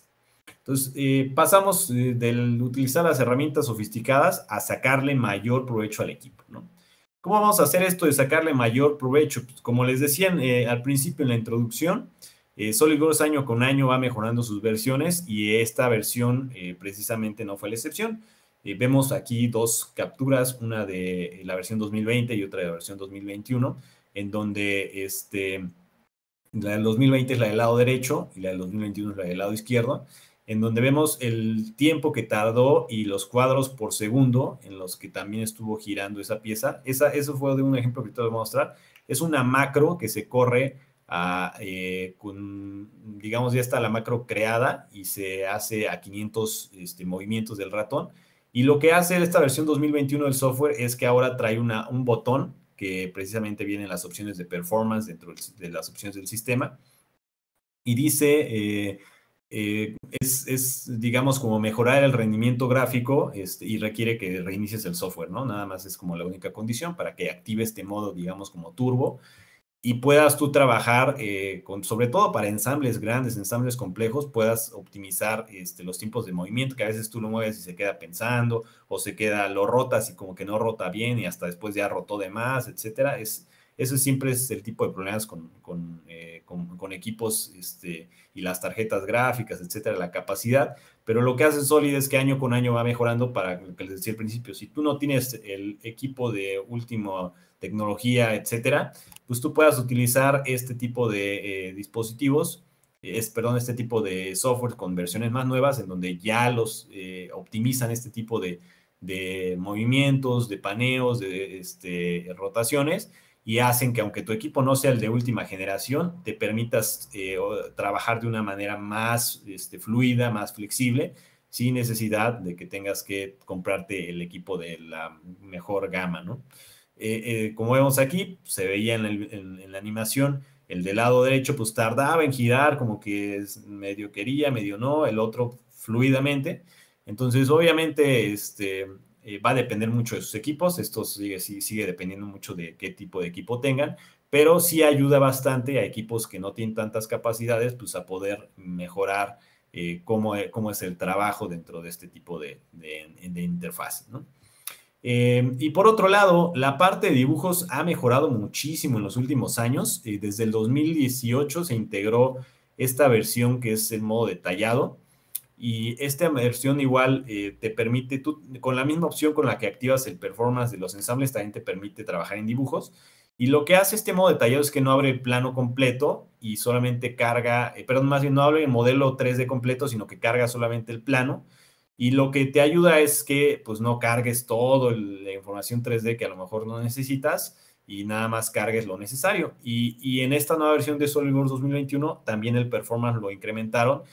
Entonces, pasamos del utilizar las herramientas sofisticadas a sacarle mayor provecho al equipo, ¿no? ¿Cómo vamos a hacer esto de sacarle mayor provecho? Pues, como les decía eh, al principio en la introducción, eh, SolidWorks año con año va mejorando sus versiones y esta versión eh, precisamente no fue la excepción. vemos aquí dos capturas, una de la versión 2020 y otra de la versión 2021, en donde este, la del 2020 es la del lado derecho y la del 2021 es la del lado izquierdo en donde vemos el tiempo que tardó y los cuadros por segundo en los que también estuvo girando esa pieza. Esa, eso fue de un ejemplo que te voy a mostrar. Es una macro que se corre a, eh, con, digamos, ya está la macro creada y se hace a 500 este, movimientos del ratón. Y lo que hace esta versión 2021 del software es que ahora trae una, un botón que precisamente viene en las opciones de performance dentro de las opciones del sistema y dice... Eh, eh, es, digamos, como mejorar el rendimiento gráfico este, y requiere que reinicies el software, ¿no? Nada más es como la única condición para que active este modo, digamos, como turbo y puedas tú trabajar, eh, con, sobre todo para ensambles grandes, ensambles complejos, puedas optimizar este, los tiempos de movimiento, que a veces tú lo mueves y se queda pensando, o se queda, lo rotas y como que no rota bien y hasta después ya rotó de más, etcétera. Es, ese siempre es el tipo de problemas eh, con, equipos este, y las tarjetas gráficas, etcétera, la capacidad. Pero lo que hace Solid es que año con año va mejorando para lo que les decía al principio. Si tú no tienes el equipo de última tecnología, etcétera, pues tú puedas utilizar este tipo de eh, dispositivos es, perdón, este tipo de software con versiones más nuevas, en donde ya los eh, optimizan este tipo de, movimientos, de paneos, de este, rotaciones, y hacen que aunque tu equipo no sea el de última generación, te permitas eh, trabajar de una manera más este, fluida, más flexible, sin necesidad de que tengas que comprarte el equipo de la mejor gama, ¿no? Eh, eh, como vemos aquí, se veía en, la animación, el del lado derecho pues tardaba en girar, como que es medio quería, medio no, el otro fluidamente. Entonces, obviamente, este, eh, va a depender mucho de sus equipos, esto sigue, sigue dependiendo mucho de qué tipo de equipo tengan, pero sí ayuda bastante a equipos que no tienen tantas capacidades, pues a poder mejorar eh, cómo, e, cómo, es el trabajo dentro de este tipo de, de, eh, y por otro lado, la parte de dibujos ha mejorado muchísimo en los últimos años. desde el 2018 se integró esta versión que es el modo detallado, y esta versión igual eh, te permite, con la misma opción con la que activas el performance de los ensambles, también te permite trabajar en dibujos. Y lo que hace este modo detallado es que no abre el plano completo y solamente carga, eh, perdón, más bien no abre el modelo 3D completo, sino que carga solamente el plano. Y lo que te ayuda es que pues no cargues toda la información 3D que a lo mejor no necesitas y nada más cargues lo necesario. Y, y en esta nueva versión de SolidWorks 2021 también el performance lo incrementaron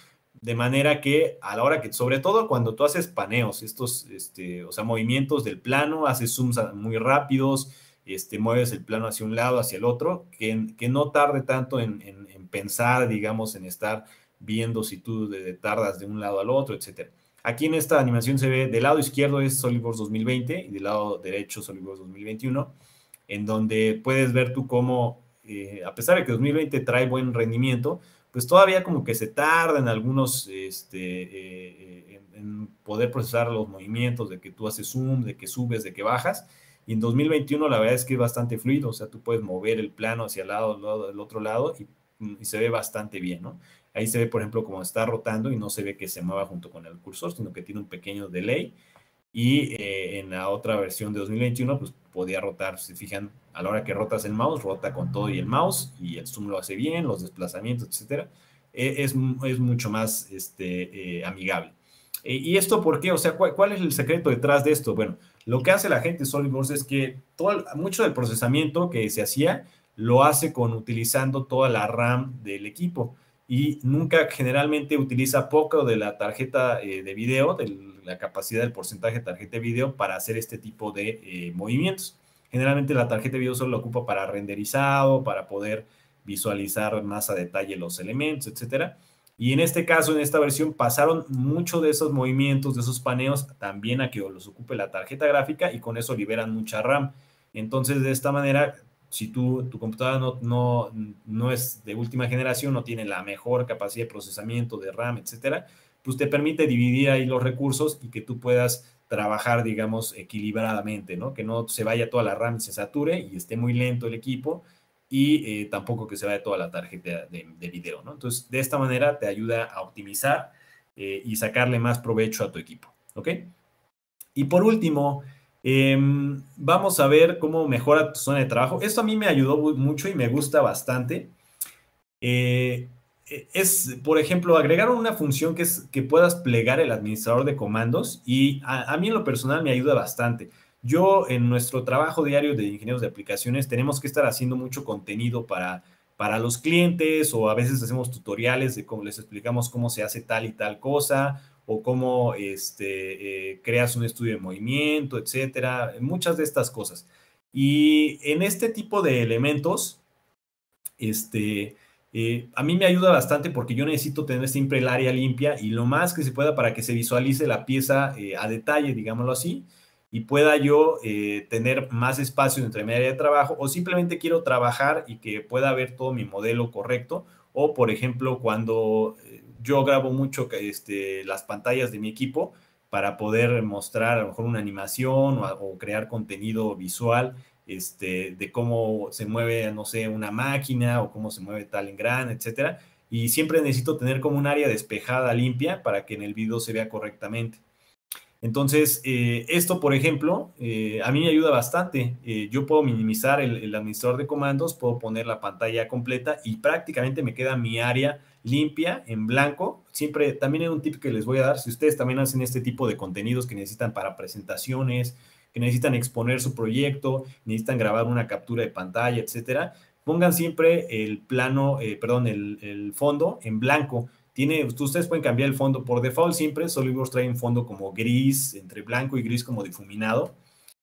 de manera que a la hora que, sobre todo cuando tú haces paneos, estos, este, o sea, movimientos del plano, haces zooms ah, muy rápidos, este, mueves el plano hacia un lado, hacia el otro, que, no tarde tanto en, en, pensar, digamos, en estar viendo si tú tardas de un lado al otro, etc. Aquí en esta animación se ve, del lado izquierdo es SolidWorks 2020 y del lado derecho SolidWorks 2021, en donde puedes ver tú cómo, eh, a pesar de que 2020 trae buen rendimiento, pues todavía como que se tarda en algunos, este, eh, eh, en, poder procesar los movimientos de que tú haces zoom, de que subes, de que bajas. Y en 2021 la verdad es que es bastante fluido, o sea, tú puedes mover el plano hacia el lado, otro lado y, mm, y, se ve bastante bien, ¿no? Ahí se ve, por ejemplo, como está rotando y no se ve que se mueva junto con el cursor, sino que tiene un pequeño delay y eh, en la otra versión de 2021, pues podía rotar. Si fijan, a la hora que rotas el mouse, rota con todo y el mouse, y el zoom lo hace bien, los desplazamientos, etcétera. E-, es, mucho más este, eh, amigable. Eh, ¿Y esto por qué? O sea, ¿cuál, es el secreto detrás de esto? Bueno, lo que hace la gente SolidWorks es que todo, mucho del procesamiento que se hacía lo hace con utilizando toda la RAM del equipo y nunca generalmente utiliza poco de la tarjeta eh, de video, de la capacidad del porcentaje de tarjeta de video para hacer este tipo de eh, movimientos. Generalmente la tarjeta de video solo la ocupa para renderizado, para poder visualizar más a detalle los elementos, etc. Y en este caso, en esta versión, pasaron mucho de esos movimientos, de esos paneos, también a que los ocupe la tarjeta gráfica y con eso liberan mucha RAM. Entonces, de esta manera si tu computadora no, es de última generación, no tiene la mejor capacidad de procesamiento de RAM, etcétera, pues te permite dividir ahí los recursos y que tú puedas trabajar, digamos, equilibradamente, ¿no? Que no se vaya toda la RAM y se sature y esté muy lento el equipo y eh, tampoco que se vaya toda la tarjeta de, video, ¿no? Entonces, de esta manera te ayuda a optimizar eh, y sacarle más provecho a tu equipo, ¿ok? Y por último, Em, vamos a ver cómo mejora tu zona de trabajo. Esto a mí me ayudó mucho y me gusta bastante. Eh, e, es, por ejemplo, agregar una función que es que puedas plegar el administrador de comandos y a, mí en lo personal me ayuda bastante. Yo en nuestro trabajo diario de ingenieros de aplicaciones tenemos que estar haciendo mucho contenido para, para los clientes o a veces hacemos tutoriales de cómo les explicamos cómo se hace tal y tal cosa o cómo este, eh, creas un estudio de movimiento, etcétera, muchas de estas cosas. Y en este tipo de elementos, este, eh, a mí me ayuda bastante porque yo necesito tener siempre el área limpia y lo más que se pueda para que se visualice la pieza eh, a detalle, digámoslo así, y pueda yo tener más espacio entre mi área de trabajo o simplemente quiero trabajar y que pueda ver todo mi modelo correcto. O, por ejemplo, cuando yo grabo mucho este, las pantallas de mi equipo para poder mostrar a lo mejor una animación o, crear contenido visual este, de cómo se mueve, no sé, una máquina o cómo se mueve tal gran, etcétera. Y siempre necesito tener como un área despejada, limpia, para que en el video se vea correctamente. Entonces, eh, esto, por ejemplo, eh, a mí me ayuda bastante. Eh, yo puedo minimizar el, administrador de comandos, puedo poner la pantalla completa y prácticamente me queda mi área limpia, en blanco. Siempre, también es un tip que les voy a dar, si ustedes también hacen este tipo de contenidos que necesitan para presentaciones, que necesitan exponer su proyecto, necesitan grabar una captura de pantalla, etcétera, pongan siempre el plano, perdón, el fondo en blanco ustedes pueden cambiar el fondo por default siempre, Solidworks trae un fondo como gris, entre blanco y gris como difuminado.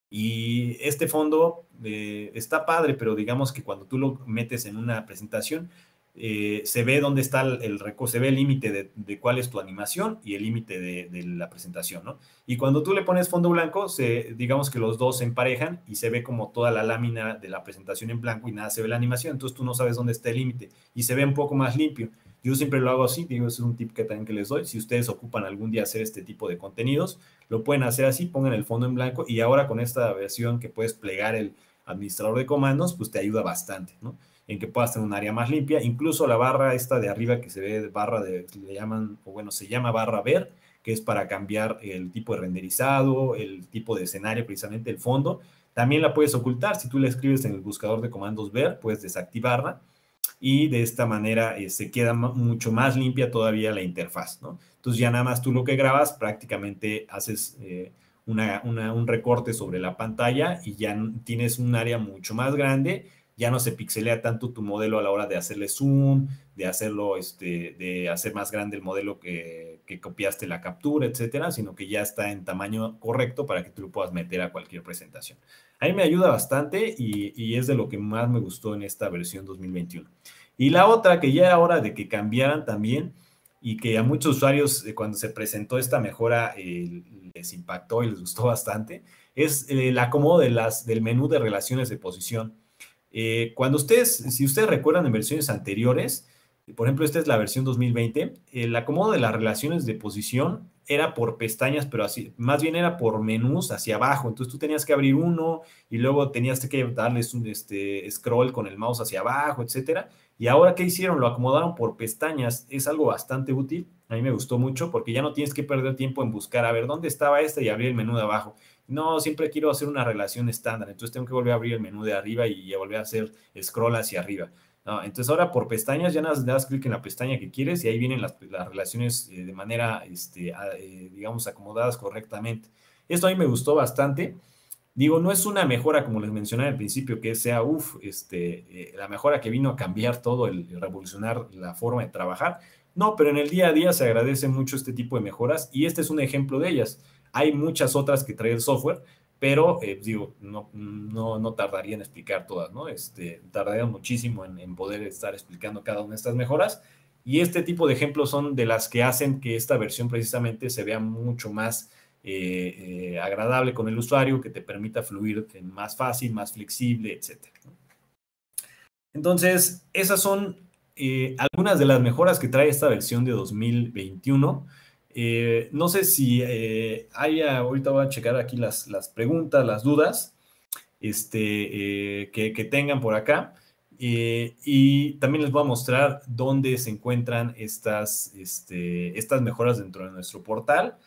Y este fondo eh, está padre, pero digamos que cuando tú lo metes en una presentación, eh, se ve dónde está el, se ve el límite de, cuál es tu animación y el límite de, la presentación, ¿no? Y cuando tú le pones fondo blanco, se, digamos que los dos se emparejan y se ve como toda la lámina de la presentación en blanco y nada se ve la animación, entonces tú no sabes dónde está el límite y se ve un poco más limpio. Yo siempre lo hago así, digo, es un tip que también que les doy. Si ustedes ocupan algún día hacer este tipo de contenidos, lo pueden hacer así, pongan el fondo en blanco y ahora con esta versión que puedes plegar el administrador de comandos, pues te ayuda bastante, ¿no? En que puedas tener un área más limpia, incluso la barra esta de arriba que se ve barra de, le llaman, o bueno, se llama barra ver, que es para cambiar el tipo de renderizado, el tipo de escenario, precisamente el fondo. También la puedes ocultar. Si tú le escribes en el buscador de comandos ver, puedes desactivarla y de esta manera se este, queda mucho más limpia todavía la interfaz, ¿no? Entonces ya nada más tú lo que grabas prácticamente haces eh, un recorte sobre la pantalla y ya tienes un área mucho más grande ya no se pixelea tanto tu modelo a la hora de hacerle zoom, de hacerlo, este, de hacer más grande el modelo que, copiaste la captura, etcétera, sino que ya está en tamaño correcto para que tú lo puedas meter a cualquier presentación. A mí me ayuda bastante y, es de lo que más me gustó en esta versión 2021. Y la otra, que ya era hora de que cambiaran también y que a muchos usuarios eh, cuando se presentó esta mejora les impactó y les gustó bastante, es el acomodo del menú de relaciones de posición. Eh, cuando ustedes, si ustedes recuerdan en versiones anteriores, por ejemplo, esta es la versión 2020, el acomodo de las relaciones de posición era por pestañas, pero así, más bien era por menús hacia abajo. Entonces tú tenías que abrir uno y luego tenías que darles un este, scroll con el mouse hacia abajo, etcétera. Y ahora, ¿qué hicieron? Lo acomodaron por pestañas. Es algo bastante útil. A mí me gustó mucho porque ya no tienes que perder tiempo en buscar a ver dónde estaba esta y abrir el menú de abajo no, siempre quiero hacer una relación estándar, entonces tengo que volver a abrir el menú de arriba y volver a hacer scroll hacia arriba. No, entonces ahora por pestañas ya le das clic en la pestaña que quieres y ahí vienen las, relaciones eh, de manera, este, eh, digamos, acomodadas correctamente. Esto a mí me gustó bastante. Digo, no es una mejora, como les mencioné al principio, que sea, uff, este, eh, la mejora que vino a cambiar todo, el, revolucionar la forma de trabajar. No, pero en el día a día se agradece mucho este tipo de mejoras y este es un ejemplo de ellas. Hay muchas otras que trae el software, pero eh, pues, digo, no, no, no, tardaría en explicar todas, ¿no? Este, tardaría muchísimo en, poder estar explicando cada una de estas mejoras. Y este tipo de ejemplos son de las que hacen que esta versión precisamente se vea mucho más eh, eh, agradable con el usuario, que te permita fluir más fácil, más flexible, etc. Entonces, esas son algunas de las mejoras que trae esta versión de 2021. Eh, no sé si hay, eh, haya, ahorita voy a checar aquí las, preguntas, las dudas este, eh, que, tengan por acá. y también les voy a mostrar dónde se encuentran estas, este, estas mejoras dentro de nuestro portal.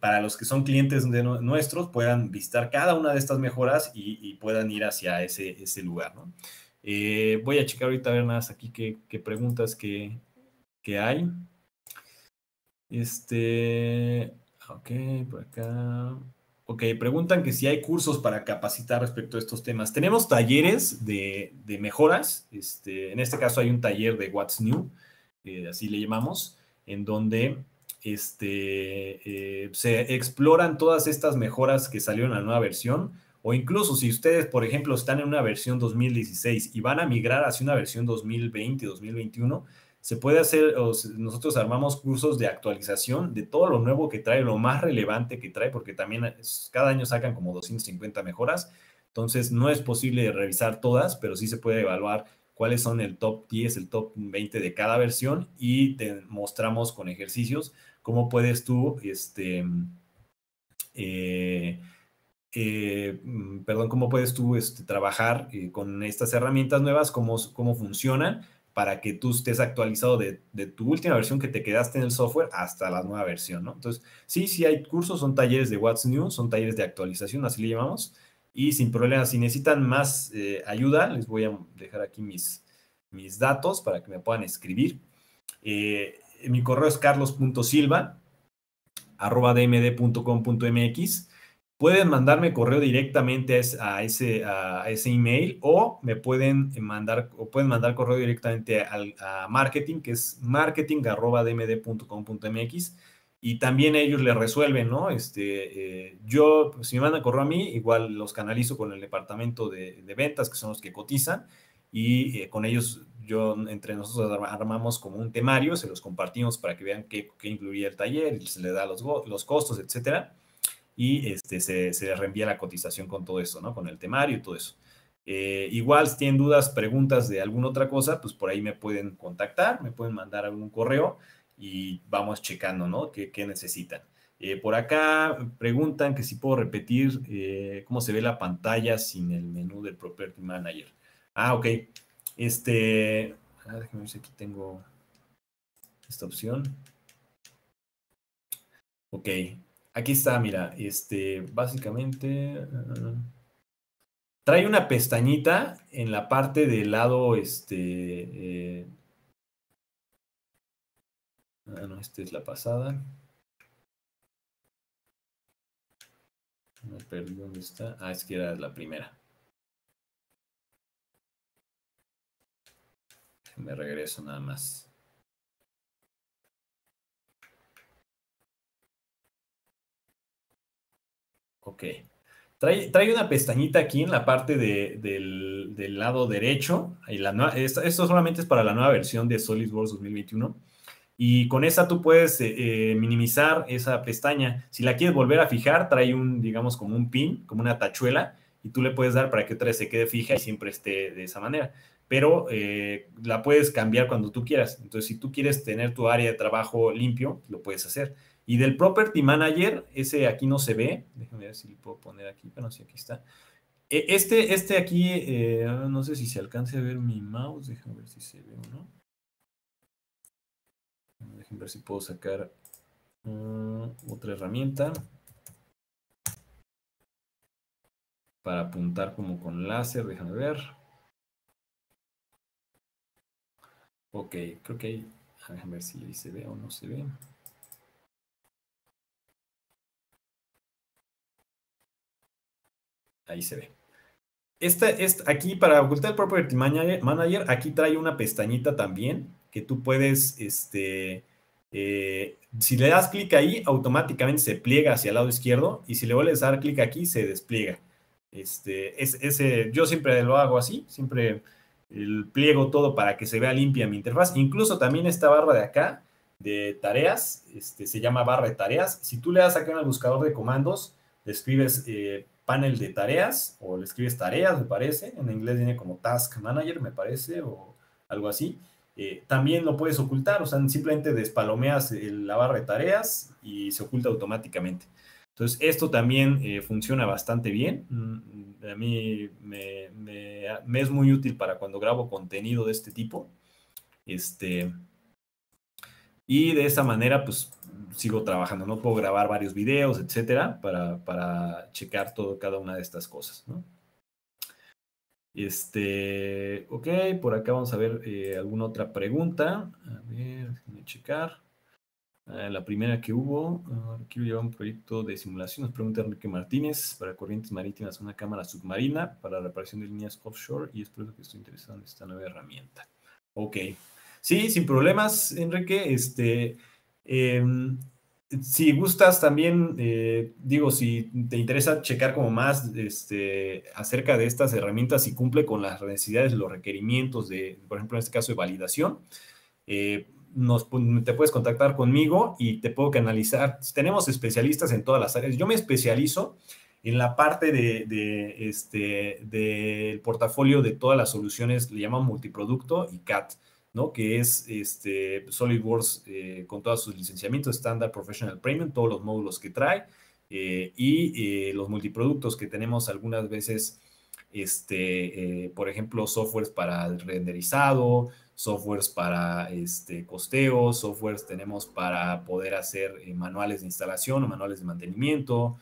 Para los que son clientes de nuestros, puedan visitar cada una de estas mejoras y, puedan ir hacia ese, lugar. voy a checar ahorita a ver más aquí qué, preguntas que, que hay. Este, ok, por acá. Ok, preguntan que si hay cursos para capacitar respecto a estos temas. Tenemos talleres de, mejoras. Este, en este caso hay un taller de What's New, así le llamamos, en donde este, eh, se exploran todas estas mejoras que salieron en la nueva versión. O incluso si ustedes, por ejemplo, están en una versión 2016 y van a migrar hacia una versión 2020, 2021 se puede hacer, nosotros armamos cursos de actualización de todo lo nuevo que trae, lo más relevante que trae, porque también cada año sacan como 250 mejoras, entonces no es posible revisar todas, pero sí se puede evaluar cuáles son el top 10, el top 20 de cada versión y te mostramos con ejercicios cómo puedes tú, este, mm, eh, eh, mm, perdón, cómo puedes tú este, trabajar eh, con estas herramientas nuevas, cómo, cómo funcionan para que tú estés actualizado de, tu última versión que te quedaste en el software hasta la nueva versión, ¿no? Entonces, sí, sí hay cursos, son talleres de What's New, son talleres de actualización, así le llamamos, y sin problemas, si necesitan más eh, ayuda, les voy a dejar aquí mis, mis datos para que me puedan escribir. Eh, mi correo es carlos.silva arroba dmd.com.mx Pueden mandarme correo directamente a ese, a ese email o me pueden mandar o pueden mandar correo directamente al, a marketing, que es marketing.md.com.mx y también ellos le resuelven, ¿no? Este, eh, yo, pues, si me mandan correo a mí, igual los canalizo con el departamento de, ventas, que son los que cotizan, y eh, con ellos, yo, entre nosotros armamos como un temario, se los compartimos para que vean qué, qué incluiría el taller, se le da los, los costos, etcétera y este, se, se reenvía la cotización con todo eso, ¿no? Con el temario y todo eso. Eh, igual, si tienen dudas, preguntas de alguna otra cosa, pues por ahí me pueden contactar, me pueden mandar algún correo y vamos checando, ¿no? ¿Qué, necesitan? Eh, por acá preguntan que si puedo repetir eh, cómo se ve la pantalla sin el menú del Property Manager. Ah, ok. Este, déjenme ver si aquí tengo esta opción. Ok, Aquí está, mira, este, básicamente trae una pestañita en la parte del lado, este, eh, ah, no, esta es la pasada. Me perdí dónde está. Ah, es que era la primera. Me regreso nada más. Ok. Trae, trae, una pestañita aquí en la parte de, del, del, lado derecho. Y la, esto solamente es para la nueva versión de SolidWorks 2021. Y con esa tú puedes eh, eh, minimizar esa pestaña. Si la quieres volver a fijar, trae un, digamos, como un pin, como una tachuela, y tú le puedes dar para que otra vez se quede fija y siempre esté de esa manera. Pero eh, la puedes cambiar cuando tú quieras. Entonces, si tú quieres tener tu área de trabajo limpio, lo puedes hacer. Y del Property Manager, ese aquí no se ve, déjenme ver si lo puedo poner aquí, pero sí, aquí está. E, este, este aquí, eh, ah, no sé si se alcance a ver mi mouse, déjenme ver si se ve o no. Déjenme ver si puedo sacar mm, otra herramienta para apuntar como con láser, Déjenme ver. Ok, creo que ahí, déjenme ver si ahí se ve o no se ve. Ahí se ve. Esta, aquí para ocultar el Property Manager, aquí trae una pestañita también que tú puedes, este, eh, si le das clic ahí, automáticamente se pliega hacia el lado izquierdo y si le vuelves a dar clic aquí, se despliega. Este, es, ese, yo siempre lo hago así, siempre el eh, pliego todo para que se vea limpia mi interfaz. Incluso también esta barra de acá, de tareas, este, se llama barra de tareas. Si tú le das acá en el buscador de comandos, escribes eh, panel de tareas, o le escribes tareas, me parece, en inglés viene como task manager, me parece, o algo así. Eh, también lo puedes ocultar, o sea, simplemente despalomeas eh, la barra de tareas y se oculta automáticamente. Entonces, esto también eh, funciona bastante bien. Mm, a mí me, me, es muy útil para cuando grabo contenido de este tipo. Este, y de esa manera, pues sigo trabajando, ¿no? Puedo grabar varios videos, etcétera, para, para checar todo, cada una de estas cosas, ¿no? Este, ok, por acá vamos a ver eh, alguna otra pregunta. A ver, checar. Ah, la primera que hubo, aquí quiero llevar un proyecto de simulación, nos pregunta Enrique Martínez, para corrientes marítimas, una cámara submarina para reparación de líneas offshore y es por eso que estoy interesado en esta nueva herramienta. Ok, sí, sin problemas, Enrique. Este, Em, si gustas también, eh, digo, si te interesa checar como más este, acerca de estas herramientas, y cumple con las necesidades, los requerimientos de, por ejemplo, en este caso de validación, eh, te puedes contactar conmigo y te puedo canalizar. Tenemos especialistas en todas las áreas. Yo me especializo en la parte de, este, del portafolio de todas las soluciones, le llamo multiproducto y CAT. Que es este, SolidWorks eh, con todos sus licenciamientos, estándar, Professional Premium, todos los módulos que trae eh, y eh, los multiproductos que tenemos algunas veces, este, por ejemplo, softwares para renderizado, softwares para este, costeo, softwares tenemos para poder hacer manuales de instalación o manuales de mantenimiento,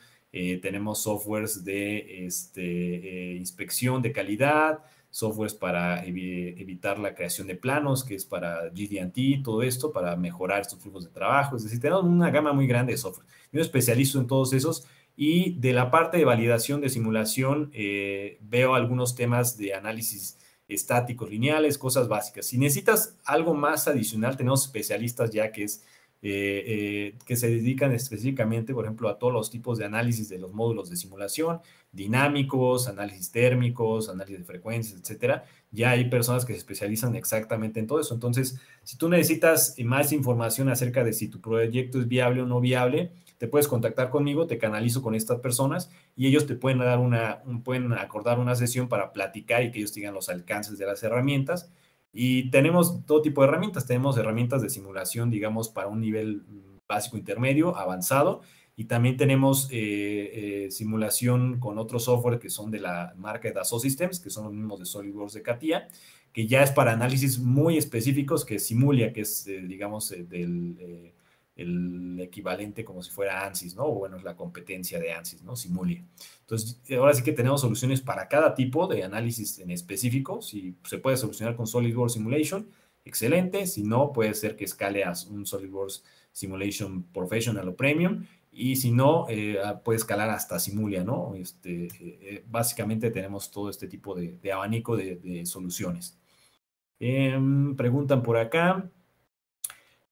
tenemos softwares de este, inspección de calidad, softwares para evitar la creación de planos, que es para GD&T, todo esto, para mejorar estos flujos de trabajo. Es decir, tenemos una gama muy grande de software. Yo me especializo en todos esos y de la parte de validación de simulación eh, veo algunos temas de análisis estáticos, lineales, cosas básicas. Si necesitas algo más adicional, tenemos especialistas ya que es eh, eh, que se dedican específicamente, por ejemplo, a todos los tipos de análisis de los módulos de simulación, dinámicos, análisis térmicos, análisis de frecuencias, etcétera. Ya hay personas que se especializan exactamente en todo eso. Entonces, si tú necesitas más información acerca de si tu proyecto es viable o no viable, te puedes contactar conmigo, te canalizo con estas personas y ellos te pueden dar una, pueden acordar una sesión para platicar y que ellos te digan los alcances de las herramientas y tenemos todo tipo de herramientas. Tenemos herramientas de simulación, digamos, para un nivel básico intermedio, avanzado. Y también tenemos eh, eh, simulación con otros software que son de la marca de Dassault Systems, que son los mismos de SolidWorks de CATIA, que ya es para análisis muy específicos que Simulia, que es, eh, digamos, del el equivalente como si fuera ANSYS, ¿no? O bueno, es la competencia de ANSYS, ¿no? Simulia. Entonces, ahora sí que tenemos soluciones para cada tipo de análisis en específico. Si se puede solucionar con SolidWorks Simulation, excelente. Si no, puede ser que escale a un SolidWorks Simulation Professional o Premium. Y si no, eh, ah, puede escalar hasta Simulia, ¿no? Este, eh, eh, básicamente tenemos todo este tipo de, abanico de, soluciones. Em, preguntan por acá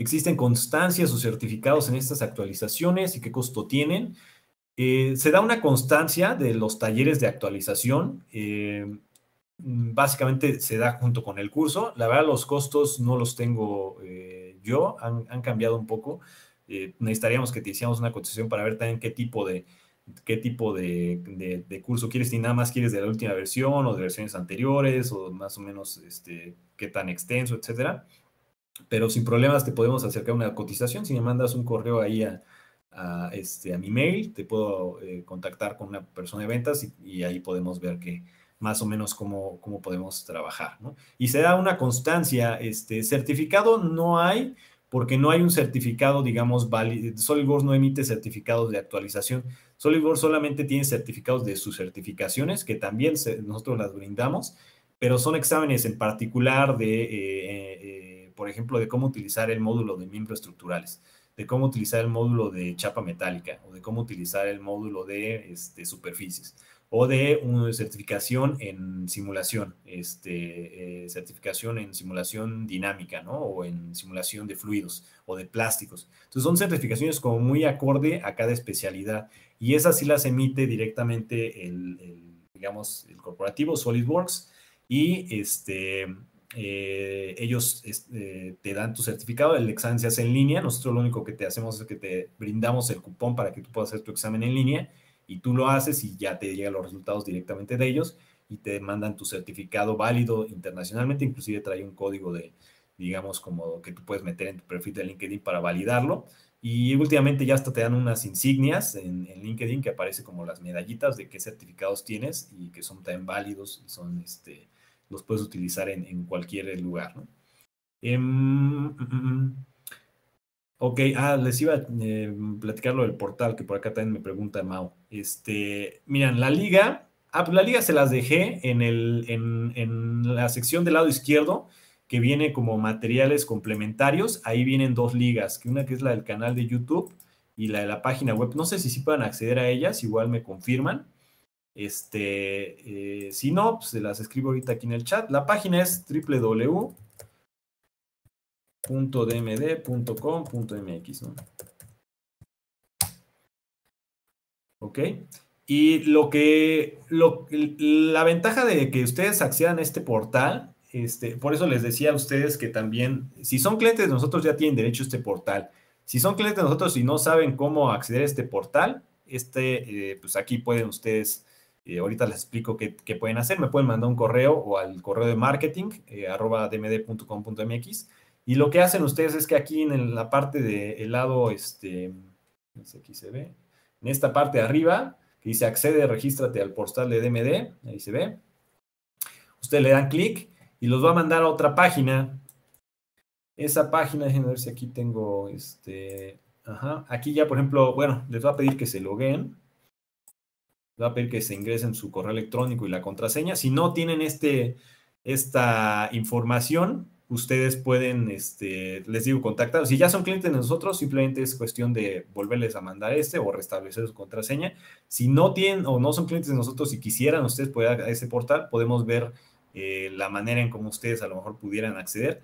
existen constancias o certificados en estas actualizaciones y qué costo tienen. Eh, se da una constancia de los talleres de actualización. Eh, básicamente se da junto con el curso. La verdad, los costos no los tengo eh, yo, han, cambiado un poco. necesitaríamos que te hiciéramos una cotización para ver también qué tipo de, qué tipo de, curso quieres, si nada más quieres de la última versión o de versiones anteriores o más o menos este, qué tan extenso, etcétera pero sin problemas te podemos acercar una cotización. Si me mandas un correo ahí a, este, a mi mail, te puedo eh, contactar con una persona de ventas y, ahí podemos ver que más o menos cómo, cómo podemos trabajar. Y se da una constancia, este, certificado no hay, porque no hay un certificado, digamos, válido. SolidWorks no emite certificados de actualización. SolidWorks solamente tiene certificados de sus certificaciones, que también nosotros las brindamos, pero son exámenes en particular de... Eh, eh, por ejemplo, de cómo utilizar el módulo de miembros estructurales, de cómo utilizar el módulo de chapa metálica o de cómo utilizar el módulo de este, superficies o de una certificación en simulación, este, eh, certificación en simulación dinámica, ¿no? O en simulación de fluidos o de plásticos. Entonces son certificaciones como muy acorde a cada especialidad y esas sí las emite directamente el, el digamos, el corporativo SolidWorks y este, eh, ellos este, te dan tu certificado, el examen se hace en línea, nosotros lo único que te hacemos es que te brindamos el cupón para que tú puedas hacer tu examen en línea y tú lo haces y ya te llegan los resultados directamente de ellos y te mandan tu certificado válido internacionalmente, inclusive trae un código de, digamos, como que tú puedes meter en tu perfil de LinkedIn para validarlo. Y últimamente ya hasta te dan unas insignias en, LinkedIn que aparece como las medallitas de qué certificados tienes y que son también válidos y son este, los puedes utilizar en, cualquier lugar, em, mm, mm, mm. ok, ah, les iba a em, platicar lo del portal, que por acá también me pregunta Mao. Este, miran, la liga, ah, pues la liga se las dejé en, el, en, en la sección del lado izquierdo, que viene como materiales complementarios. Ahí vienen dos ligas, que una que es la del canal de YouTube y la de la página web. No sé si sí puedan acceder a ellas, igual me confirman. Este, eh, si no, pues, se las escribo ahorita aquí en el chat. La página es www.dmd.com.mx. ¿Ok? Y lo que, la ventaja de que ustedes accedan a este portal, este, por eso les decía a ustedes que también, si son clientes de nosotros, ya tienen derecho a este portal. Si son clientes de nosotros y no saben cómo acceder a este portal, este, eh, pues aquí pueden ustedes eh, ahorita les explico qué, pueden hacer. Me pueden mandar un correo o al correo de marketing, eh, arroba dmd.com.mx. Y lo que hacen ustedes es que aquí en la parte del de, lado, este, no sé, aquí se ve, en esta parte de arriba, que dice accede, regístrate al portal de DMD, ahí se ve. Ustedes le dan clic y los va a mandar a otra página. Esa página, déjenme ver si aquí tengo este. Ajá, aquí ya, por ejemplo, bueno, les va a pedir que se loguen va a pedir que se ingresen su correo electrónico y la contraseña. Si no tienen este, esta información, ustedes pueden, este, les digo, contactar. Si ya son clientes de nosotros, simplemente es cuestión de volverles a mandar este o restablecer su contraseña. Si no tienen o no son clientes de nosotros y si quisieran ustedes poder a ese portal, podemos ver eh, la manera en cómo ustedes a lo mejor pudieran acceder.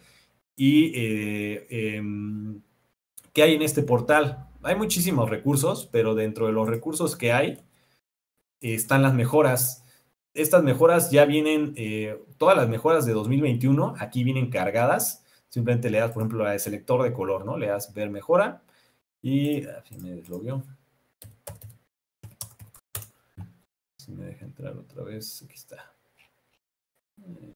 Y eh, em, qué hay en este portal. Hay muchísimos recursos, pero dentro de los recursos que hay, eh, están las mejoras. Estas mejoras ya vienen, eh, todas las mejoras de 2021 aquí vienen cargadas. Simplemente le das, por ejemplo, al selector de color, ¿no? Le das ver mejora y así ah, me deslovió. Si me deja entrar otra vez, aquí está. Eh,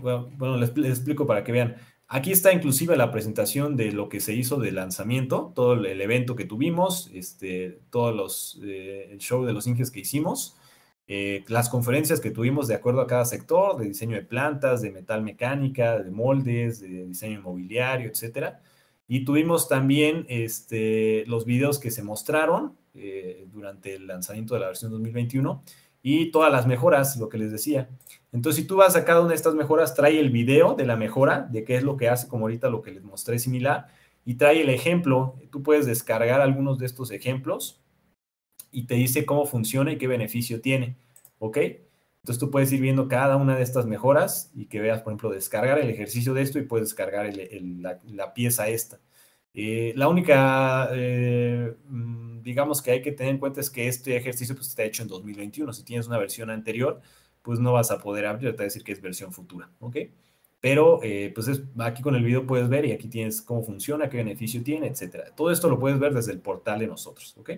bueno, bueno les, explico para que vean. Aquí está inclusive la presentación de lo que se hizo de lanzamiento, todo el evento que tuvimos, este, todos eh, el show de los Inges que hicimos, eh, las conferencias que tuvimos de acuerdo a cada sector, de diseño de plantas, de metal mecánica, de moldes, de diseño inmobiliario, etc. Y tuvimos también este, los videos que se mostraron eh, durante el lanzamiento de la versión 2021 y todas las mejoras, lo que les decía. Entonces, si tú vas a cada una de estas mejoras, trae el video de la mejora, de qué es lo que hace, como ahorita lo que les mostré similar, y trae el ejemplo. Tú puedes descargar algunos de estos ejemplos y te dice cómo funciona y qué beneficio tiene, ¿ok? Entonces tú puedes ir viendo cada una de estas mejoras y que veas, por ejemplo, descargar el ejercicio de esto y puedes descargar la pieza esta. Eh, la única, eh, mm, digamos que hay que tener en cuenta es que este ejercicio pues, está hecho en 2021. Si tienes una versión anterior, pues no vas a poder abrir, te a decir que es versión futura, ¿ok? Pero eh, pues aquí con el video puedes ver y aquí tienes cómo funciona, qué beneficio tiene, etcétera. Todo esto lo puedes ver desde el portal de nosotros, ¿ok?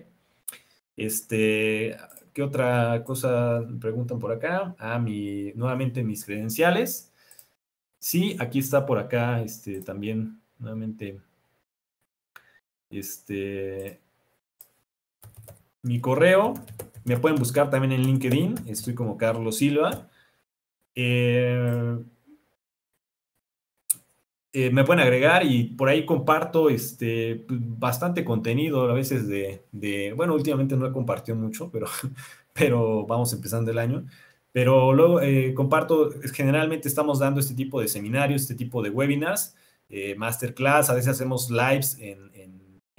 Este, ¿qué otra cosa preguntan por acá? Ah, mi, nuevamente mis credenciales. Sí, aquí está por acá, este, también, nuevamente, este, mi correo, me pueden buscar también en LinkedIn, estoy como Carlos Silva. Eh, eh, me pueden agregar y por ahí comparto este, bastante contenido, a veces de, bueno, últimamente no he compartido mucho, pero, pero vamos empezando el año. Pero luego eh, comparto, generalmente estamos dando este tipo de seminarios, este tipo de webinars, masterclass, a veces hacemos lives en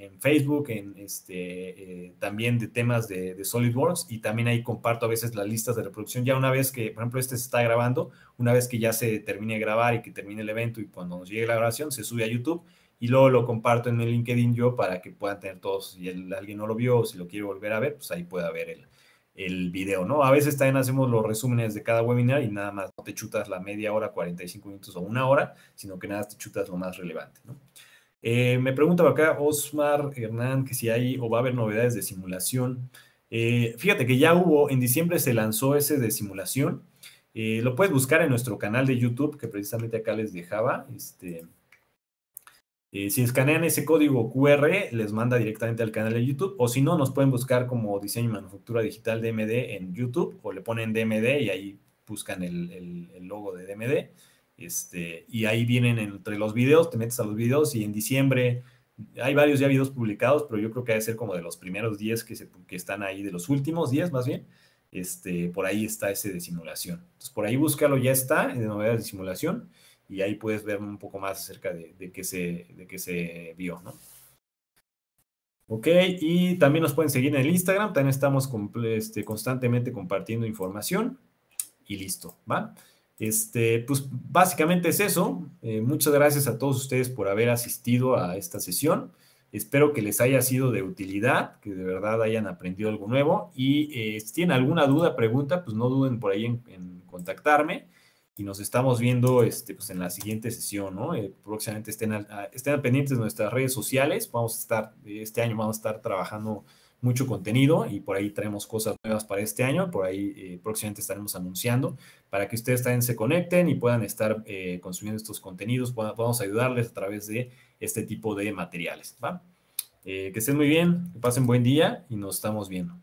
en Facebook, en este, eh, también de temas de, SolidWorks y también ahí comparto a veces las listas de reproducción. Ya una vez que, por ejemplo, este se está grabando, una vez que ya se termine de grabar y que termine el evento y cuando nos llegue la grabación se sube a YouTube y luego lo comparto en el LinkedIn yo para que puedan tener todos, si alguien no lo vio o si lo quiere volver a ver, pues ahí pueda ver el, el video, ¿no? A veces también hacemos los resúmenes de cada webinar y nada más no te chutas la media hora, 45 minutos o una hora, sino que nada te chutas lo más relevante, ¿no? Eh, me preguntaba acá Osmar Hernán que si hay o va a haber novedades de simulación. Eh, fíjate que ya hubo, en diciembre se lanzó ese de simulación. Eh, lo puedes buscar en nuestro canal de YouTube, que precisamente acá les dejaba. Este, si escanean ese código QR, les manda directamente al canal de YouTube. O si no, nos pueden buscar como Diseño y Manufactura Digital DMD en YouTube, o le ponen DMD y ahí buscan el logo de DMD. Este, y ahí vienen entre los videos, te metes a los videos y en diciembre hay varios ya videos publicados, pero yo creo que ha de ser como de los primeros 10 que, están ahí, de los últimos 10 más bien. Este, por ahí está ese de simulación. Entonces, por ahí búscalo, ya está, de novedades de simulación, y ahí puedes ver un poco más acerca de, qué, se, de se vio, ¿no? Ok, y también nos pueden seguir en el Instagram, también estamos este, constantemente compartiendo información y listo, ¿va? Este, pues básicamente es eso. Eh, muchas gracias a todos ustedes por haber asistido a esta sesión. Espero que les haya sido de utilidad, que de verdad hayan aprendido algo nuevo. Y eh, si tienen alguna duda, pregunta, pues no duden por ahí en, contactarme. Y nos estamos viendo este, pues en la siguiente sesión, ¿no? Eh, próximamente estén, estén pendientes de nuestras redes sociales. Vamos a estar, este año vamos a estar trabajando mucho contenido y por ahí traemos cosas nuevas para este año, por ahí eh, próximamente estaremos anunciando para que ustedes también se conecten y puedan estar eh, consumiendo estos contenidos, Podamos ayudarles a través de este tipo de materiales. Eh, que estén muy bien, que pasen buen día y nos estamos viendo.